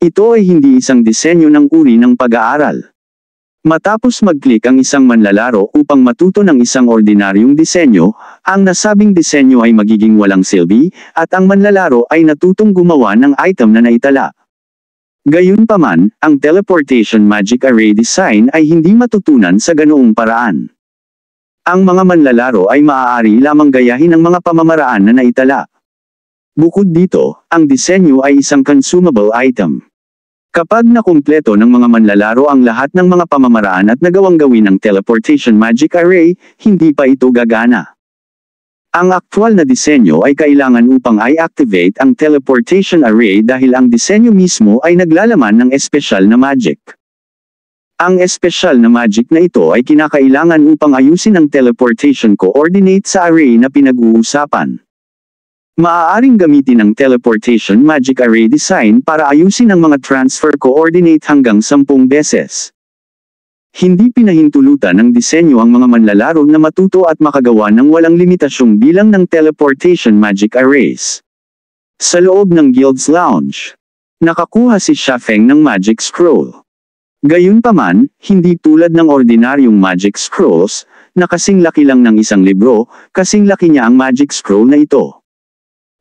Ito ay hindi isang disenyo ng uri ng pag-aaral. Matapos mag-click ang isang manlalaro upang matuto ng isang ordinaryong disenyo, ang nasabing disenyo ay magiging walang silbi, at ang manlalaro ay natutong gumawa ng item na naitala. Gayunpaman, ang teleportation magic array design ay hindi matutunan sa ganoong paraan. Ang mga manlalaro ay maaari lamang gayahin ang mga pamamaraan na naitala. Bukod dito, ang disenyo ay isang consumable item. Kapag nakumpleto ng mga manlalaro ang lahat ng mga pamamaraan at nagawang gawin ng teleportation magic array, hindi pa ito gagana. Ang aktwal na disenyo ay kailangan upang i-activate ang teleportation array dahil ang disenyo mismo ay naglalaman ng espesyal na magic. Ang espesyal na magic na ito ay kinakailangan upang ayusin ang teleportation coordinate sa array na pinag-uusapan. Maaaring gamitin ang teleportation magic array design para ayusin ang mga transfer coordinate hanggang 10 beses. Hindi pinahintulutan ng disenyo ang mga manlalaro na matuto at makagawa ng walang limitasyong bilang ng teleportation magic arrays. Sa loob ng Guild's Lounge, nakakuha si Shafeng ng magic scroll. Gayunpaman, hindi tulad ng ordinaryong magic scrolls, na kasing laki lang ng isang libro, kasing laki niya ang magic scroll na ito.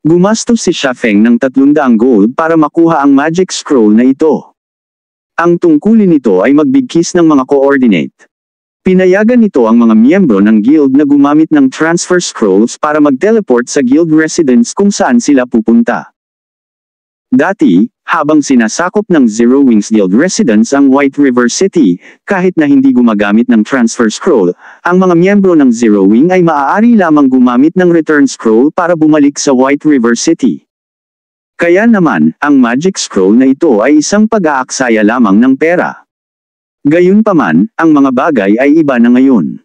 Gumastos si Shafeng ng 300 gold para makuha ang magic scroll na ito. Ang tungkulin nito ay magbigkis ng mga coordinate. Pinayagan nito ang mga miyembro ng guild na gumamit ng transfer scrolls para mag-teleport sa guild residence kung saan sila pupunta. Dati, habang sinasakop ng Zero Wings Guild residents ang White River City, kahit na hindi gumagamit ng transfer scroll, ang mga miyembro ng Zero Wing ay maaari lamang gumamit ng return scroll para bumalik sa White River City. Kaya naman, ang magic scroll na ito ay isang pag-aaksaya lamang ng pera. Gayunpaman, ang mga bagay ay iba na ngayon.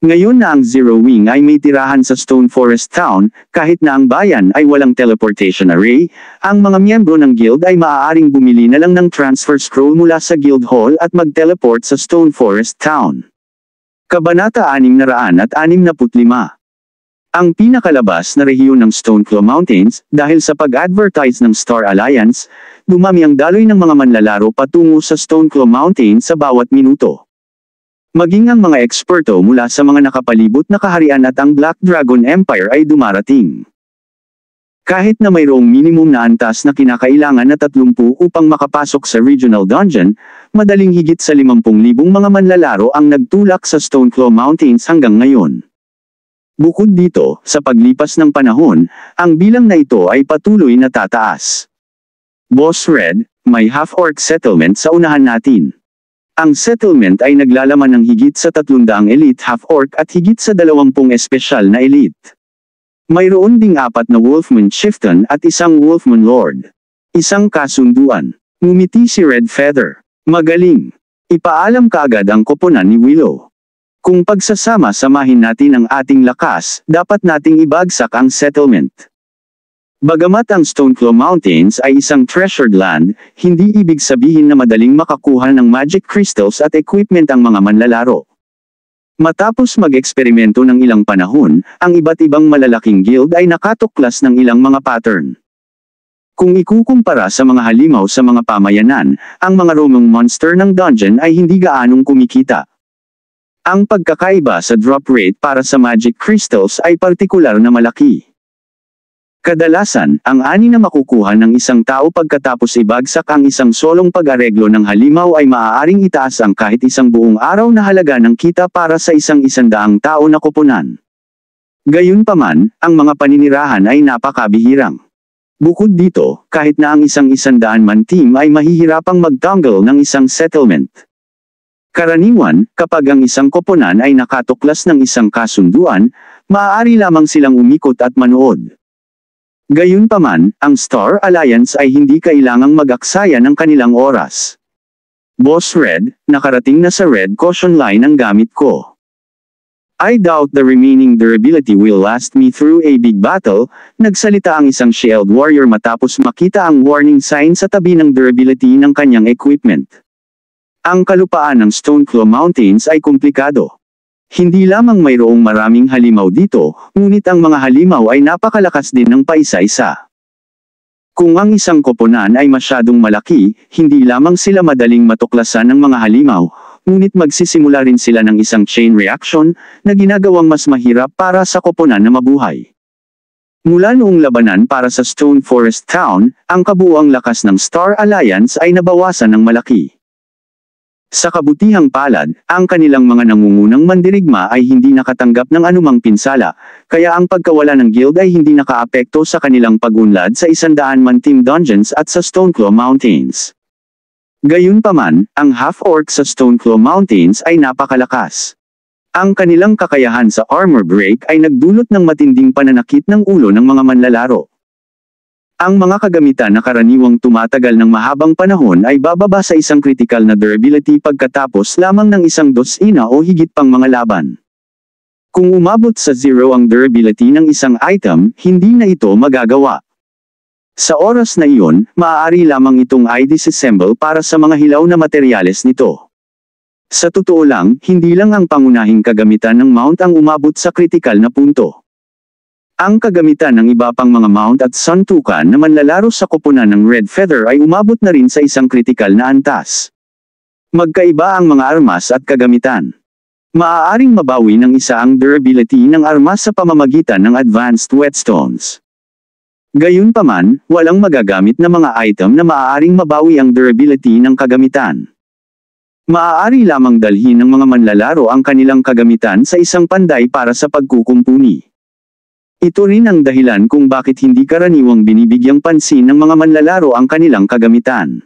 Ngayon na ang Zero Wing ay may tirahan sa Stone Forest Town, kahit na ang bayan ay walang teleportation array, ang mga miyembro ng guild ay maaaring bumili na lang ng transfer scroll mula sa guild hall at mag-teleport sa Stone Forest Town. Kabanata 665 Ang pinakalabas na rehiyon ng Stoneclaw Mountains, dahil sa pag-advertise ng Star Alliance, dumami ang daloy ng mga manlalaro patungo sa Stoneclaw Mountain sa bawat minuto. Maging ang mga eksperto mula sa mga nakapalibot na kaharian at ang Black Dragon Empire ay dumarating. Kahit na mayroong minimum na antas na kinakailangan na 30 upang makapasok sa Regional Dungeon, madaling higit sa 50,000 mga manlalaro ang nagtulak sa Stoneclaw Mountains hanggang ngayon. Bukod dito, sa paglipas ng panahon, ang bilang na ito ay patuloy na tataas. Boss Red, may half-orc settlement sa unahan natin. Ang settlement ay naglalaman ng higit sa 300 elite half-orc at higit sa 20 espesyal na elite. Mayroon ding apat na Wolfman Chieftain at isang Wolfman Lord. Isang kasunduan. Ngumiti si Red Feather. Magaling. Ipaalam kaagad ang koponan ni Willow. Kung pagsasama-samahin natin ang ating lakas, dapat nating ibagsak ang settlement. Bagamat ang Stoneclaw Mountains ay isang treasured land, hindi ibig sabihin na madaling makakuha ng magic crystals at equipment ang mga manlalaro. Matapos mag-eksperimento ng ilang panahon, ang iba't ibang malalaking guild ay nakatuklas ng ilang mga pattern. Kung ikukumpara sa mga halimaw sa mga pamayanan, ang mga Romang monster ng dungeon ay hindi gaanong kumikita. Ang pagkakaiba sa drop rate para sa magic crystals ay partikular na malaki. Kadalasan, ang ani na makukuha ng isang tao pagkatapos ibagsak ang isang solong pag-areglo ng halimaw ay maaaring itaas ang kahit isang buong araw na halaga ng kita para sa isang isandaang tao na kupunan. Gayunpaman, ang mga paninirahan ay napakabihirang. Bukod dito, kahit na ang isang isandaan man team ay mahihirapang magtangle ng isang settlement. Karaniwan, kapag ang isang koponan ay nakatuklas ng isang kasunduan, maaari lamang silang umikot at manood. Gayunpaman, ang Star Alliance ay hindi kailangang mag-aksaya ng kanilang oras. Boss Red, nakarating na sa Red Caution Line ang gamit ko. I doubt the remaining durability will last me through a big battle, nagsalita ang isang shield warrior matapos makita ang warning sign sa tabi ng durability ng kanyang equipment. Ang kalupaan ng Stoneclaw Mountains ay komplikado. Hindi lamang mayroong maraming halimaw dito, ngunit ang mga halimaw ay napakalakas din ng paisa-isa. Kung ang isang koponan ay masyadong malaki, hindi lamang sila madaling matuklasan ng mga halimaw, ngunit magsisimula rin sila ng isang chain reaction na ginagawang mas mahirap para sa koponan na mabuhay. Mula noong labanan para sa Stone Forest Town, ang kabuang lakas ng Star Alliance ay nabawasan ng malaki. Sa kabutihang palad, ang kanilang mga nangungunang mandirigma ay hindi nakatanggap ng anumang pinsala, kaya ang pagkawala ng guild ay hindi nakaapekto sa kanilang pagunlad sa isandaan team dungeons at sa Stoneclaw Mountains. Gayunpaman, ang half-orc sa Stoneclaw Mountains ay napakalakas. Ang kanilang kakayahan sa armor break ay nagdulot ng matinding pananakit ng ulo ng mga manlalaro. Ang mga kagamitan na karaniwang tumatagal ng mahabang panahon ay bababa sa isang critical na durability pagkatapos lamang ng isang dosina o higit pang mga laban. Kung umabot sa zero ang durability ng isang item, hindi na ito magagawa. Sa oras na iyon, maaari lamang itong i-disassemble para sa mga hilaw na materyales nito. Sa totoo lang, hindi lang ang pangunahing kagamitan ng mount ang umabot sa critical na punto. Ang kagamitan ng iba pang mga mount at suntukan na manlalaro sa koponan ng Red Feather ay umabot na rin sa isang kritikal na antas. Magkaiba ang mga armas at kagamitan. Maaaring mabawi ng isa ang durability ng armas sa pamamagitan ng advanced whetstones. Gayunpaman, walang magagamit na mga item na maaaring mabawi ang durability ng kagamitan. Maaari lamang dalhin ng mga manlalaro ang kanilang kagamitan sa isang panday para sa pagkukumpuni. Ito rin ang dahilan kung bakit hindi karaniwang binibigyang pansin ng mga manlalaro ang kanilang kagamitan.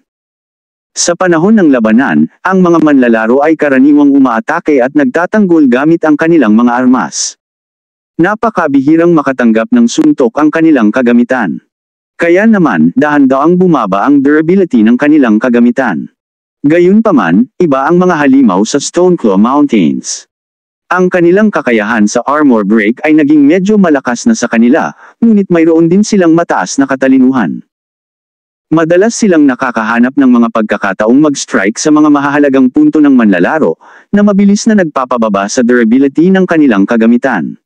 Sa panahon ng labanan, ang mga manlalaro ay karaniwang umaatake at nagtatanggol gamit ang kanilang mga armas. Napakabihirang makatanggap ng suntok ang kanilang kagamitan. Kaya naman, dahan-daang bumaba ang durability ng kanilang kagamitan. Gayunpaman, iba ang mga halimaw sa Stoneclaw Mountains. Ang kanilang kakayahan sa armor break ay naging medyo malakas na sa kanila, ngunit mayroon din silang mataas na katalinuhan. Madalas silang nakakahanap ng mga pagkakataong mag-strike sa mga mahahalagang punto ng manlalaro, na mabilis na nagpapababa sa durability ng kanilang kagamitan.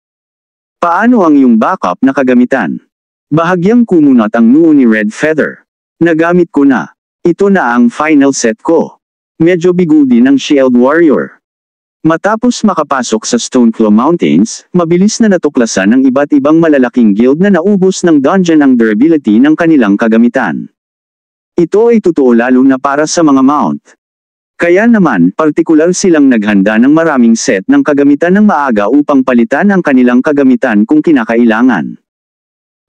Paano ang iyong backup na kagamitan? Bahagyang kumunot ang noo ni Red Feather. Nagamit ko na. Ito na ang final set ko. Medyo bigo din ang Shield Warrior. Matapos makapasok sa Stoneclaw Mountains, mabilis na natuklasan ng iba't ibang malalaking guild na naubos ng dungeon ang durability ng kanilang kagamitan. Ito ay totoo lalo na para sa mga mount. Kaya naman, partikular silang naghanda ng maraming set ng kagamitan ng maaga upang palitan ang kanilang kagamitan kung kinakailangan.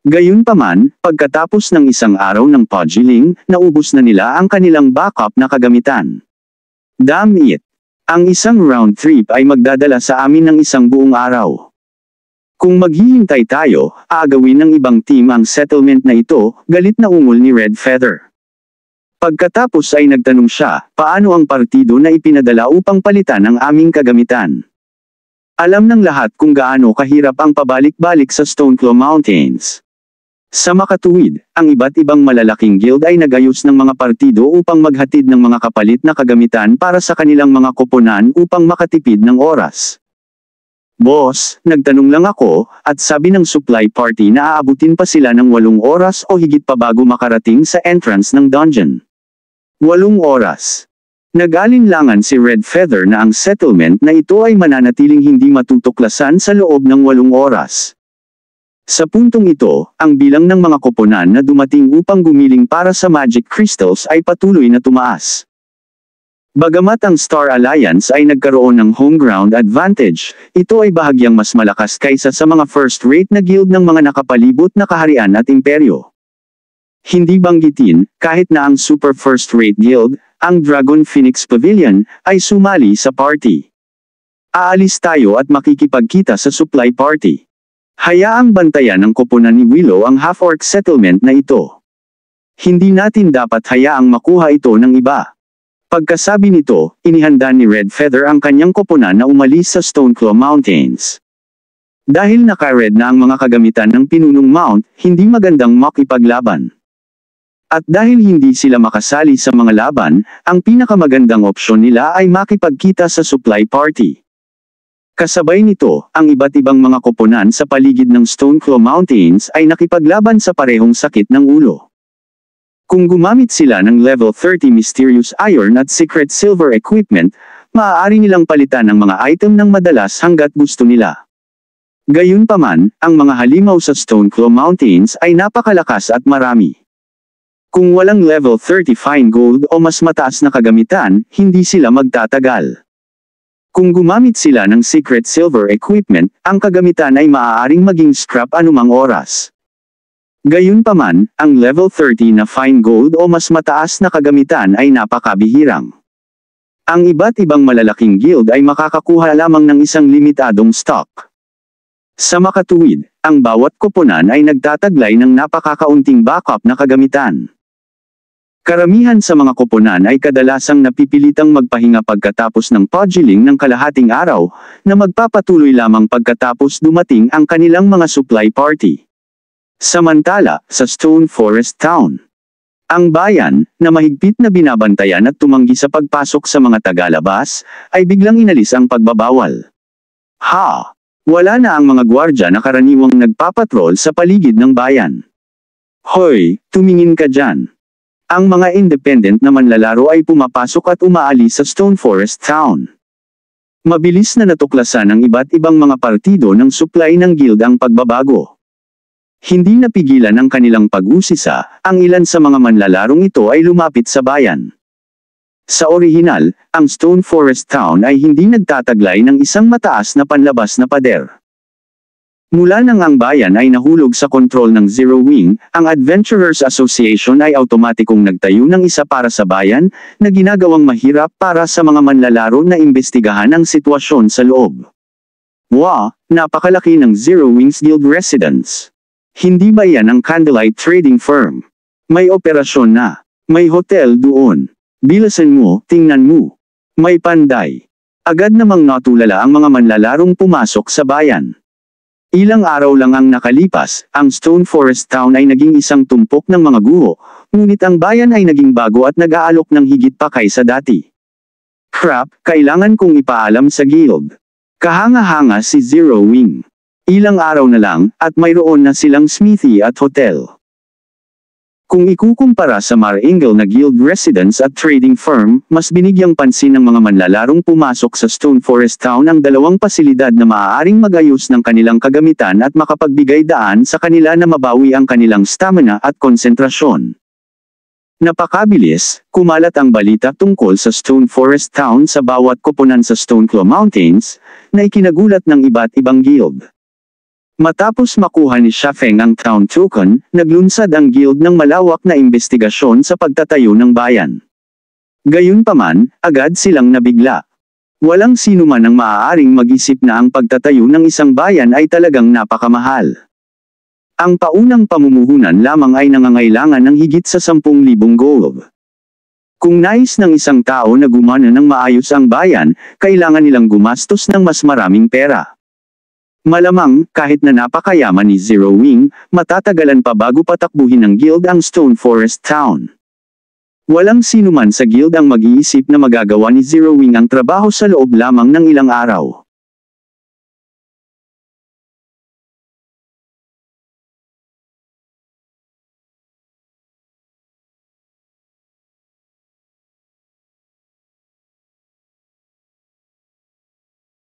Gayunpaman, pagkatapos ng isang araw ng podgiling, naubos na nila ang kanilang backup na kagamitan. Damn it! Ang isang round trip ay magdadala sa amin ng isang buong araw. Kung maghihintay tayo, aagawin ng ibang team ang settlement na ito, galit na ungol ni Red Feather. Pagkatapos ay nagtanong siya, paano ang partido na ipinadala upang palitan ang aming kagamitan. Alam ng lahat kung gaano kahirap ang pabalik-balik sa Stoneclaw Mountains. Sa makatuwid, ang iba't ibang malalaking guild ay nagayos ng mga partido upang maghatid ng mga kapalit na kagamitan para sa kanilang mga koponan upang makatipid ng oras. Boss, nagtanong lang ako, at sabi ng supply party na aabutin pa sila ng walong oras o higit pa bago makarating sa entrance ng dungeon. Walong oras. Nag-alinlangan si Red Feather na ang settlement na ito ay mananatiling hindi matutuklasan sa loob ng walong oras. Sa puntong ito, ang bilang ng mga koponan na dumating upang gumiling para sa magic crystals ay patuloy na tumaas. Bagamat ang Star Alliance ay nagkaroon ng home ground advantage, ito ay bahagyang mas malakas kaysa sa mga first-rate na guild ng mga nakapalibot na kaharian at imperyo. Hindi banggitin, kahit na ang super first-rate guild, ang Dragon Phoenix Pavilion, ay sumali sa party. Aalis tayo at makikipagkita sa supply party. Hayaang bantayan ng koponan ni Willow ang half-orc settlement na ito. Hindi natin dapat hayaang makuha ito ng iba. Pagkasabi nito, inihanda ni Red Feather ang kanyang koponan na umalis sa Stoneclaw Mountains. Dahil naka-red na ang mga kagamitan ng pinunong mount, hindi magandang makipaglaban. At dahil hindi sila makasali sa mga laban, ang pinakamagandang opsyon nila ay makipagkita sa supply party. Kasabay nito, ang iba't ibang mga koponan sa paligid ng Stoneclaw Mountains ay nakipaglaban sa parehong sakit ng ulo. Kung gumamit sila ng level 30 mysterious iron at secret silver equipment, maaari nilang palitan ang mga item ng madalas hanggat gusto nila. Gayunpaman, ang mga halimaw sa Stoneclaw Mountains ay napakalakas at marami. Kung walang level 30 fine gold o mas mataas na kagamitan, hindi sila magtatagal. Kung gumamit sila ng secret silver equipment, ang kagamitan ay maaaring maging scrap anumang oras. Gayunpaman, ang level 30 na fine gold o mas mataas na kagamitan ay napakabihirang. Ang iba't ibang malalaking guild ay makakakuha lamang ng isang limitadong stock. Sa makatuwid, ang bawat koponan ay nagtataglay ng napakakaunting backup na kagamitan. Karamihan sa mga koponan ay kadalasang napipilitang magpahinga pagkatapos ng pagiling ng kalahating araw, na magpapatuloy lamang pagkatapos dumating ang kanilang mga supply party. Samantala, sa Stone Forest Town, ang bayan, na mahigpit na binabantayan at tumanggi sa pagpasok sa mga tagalabas, ay biglang inalis ang pagbabawal. Ha! Wala na ang mga gwardya na karaniwang nagpapatrol sa paligid ng bayan. Hoy, tumingin ka dyan. Ang mga independent na manlalaro ay pumapasok at umaalis sa Stone Forest Town. Mabilis na natuklasan ng iba't ibang mga partido ng supply ng guild ang pagbabago. Hindi napigilan ang kanilang pag-usisa, ang ilan sa mga manlalarong ito ay lumapit sa bayan. Sa orihinal, ang Stone Forest Town ay hindi nagtataglay ng isang mataas na panlabas na pader. Mula nang ang bayan ay nahulog sa kontrol ng Zero Wing, ang Adventurers Association ay automatikong nagtayo ng isa para sa bayan, na ginagawang mahirap para sa mga manlalaro na imbestigahan ang sitwasyon sa loob. Wow, napakalaki ng Zero Wings Guild Residence. Hindi ba yan ang Candlelight Trading Firm? May operasyon na. May hotel doon. Bilasan mo, tingnan mo. May panday. Agad namang natulala ang mga manlalarong pumasok sa bayan. Ilang araw lang ang nakalipas, ang Stone Forest Town ay naging isang tumpok ng mga guho, ngunit ang bayan ay naging bago at nag-aalok ng higit pa kaysa dati. Crap, kailangan kong ipaalam sa guild. Kahanga-hanga si Zero Wing. Ilang araw na lang, at mayroon na silang smithy at hotel. Kung ikukumpara sa Mar Engel na guild residence at trading firm, mas binigyang pansin ng mga manlalarong pumasok sa Stone Forest Town ang dalawang pasilidad na maaaring magayos ng kanilang kagamitan at makapagbigay daan sa kanila na mabawi ang kanilang stamina at konsentrasyon. Napakabilis, kumalat ang balita tungkol sa Stone Forest Town sa bawat koponan sa Stoneclaw Mountains, na ikinagulat ng iba't ibang guild. Matapos makuha ni Shafeng ang Town token, naglunsad ang guild ng malawak na investigasyon sa pagtatayo ng bayan. Gayunpaman, agad silang nabigla. Walang sino man ang maaaring mag-isip na ang pagtatayo ng isang bayan ay talagang napakamahal. Ang paunang pamumuhunan lamang ay nangangailangan ng higit sa 10,000 gold. Kung nais ng isang tao na gumana ng maayos ang bayan, kailangan nilang gumastos ng mas maraming pera. Malamang, kahit na napakayaman ni Zero Wing, matatagalan pa bago patakbuhin ng guild ang Stone Forest Town. Walang sinuman sa guild ang mag-iisip na magagawa ni Zero Wing ang trabaho sa loob lamang ng ilang araw.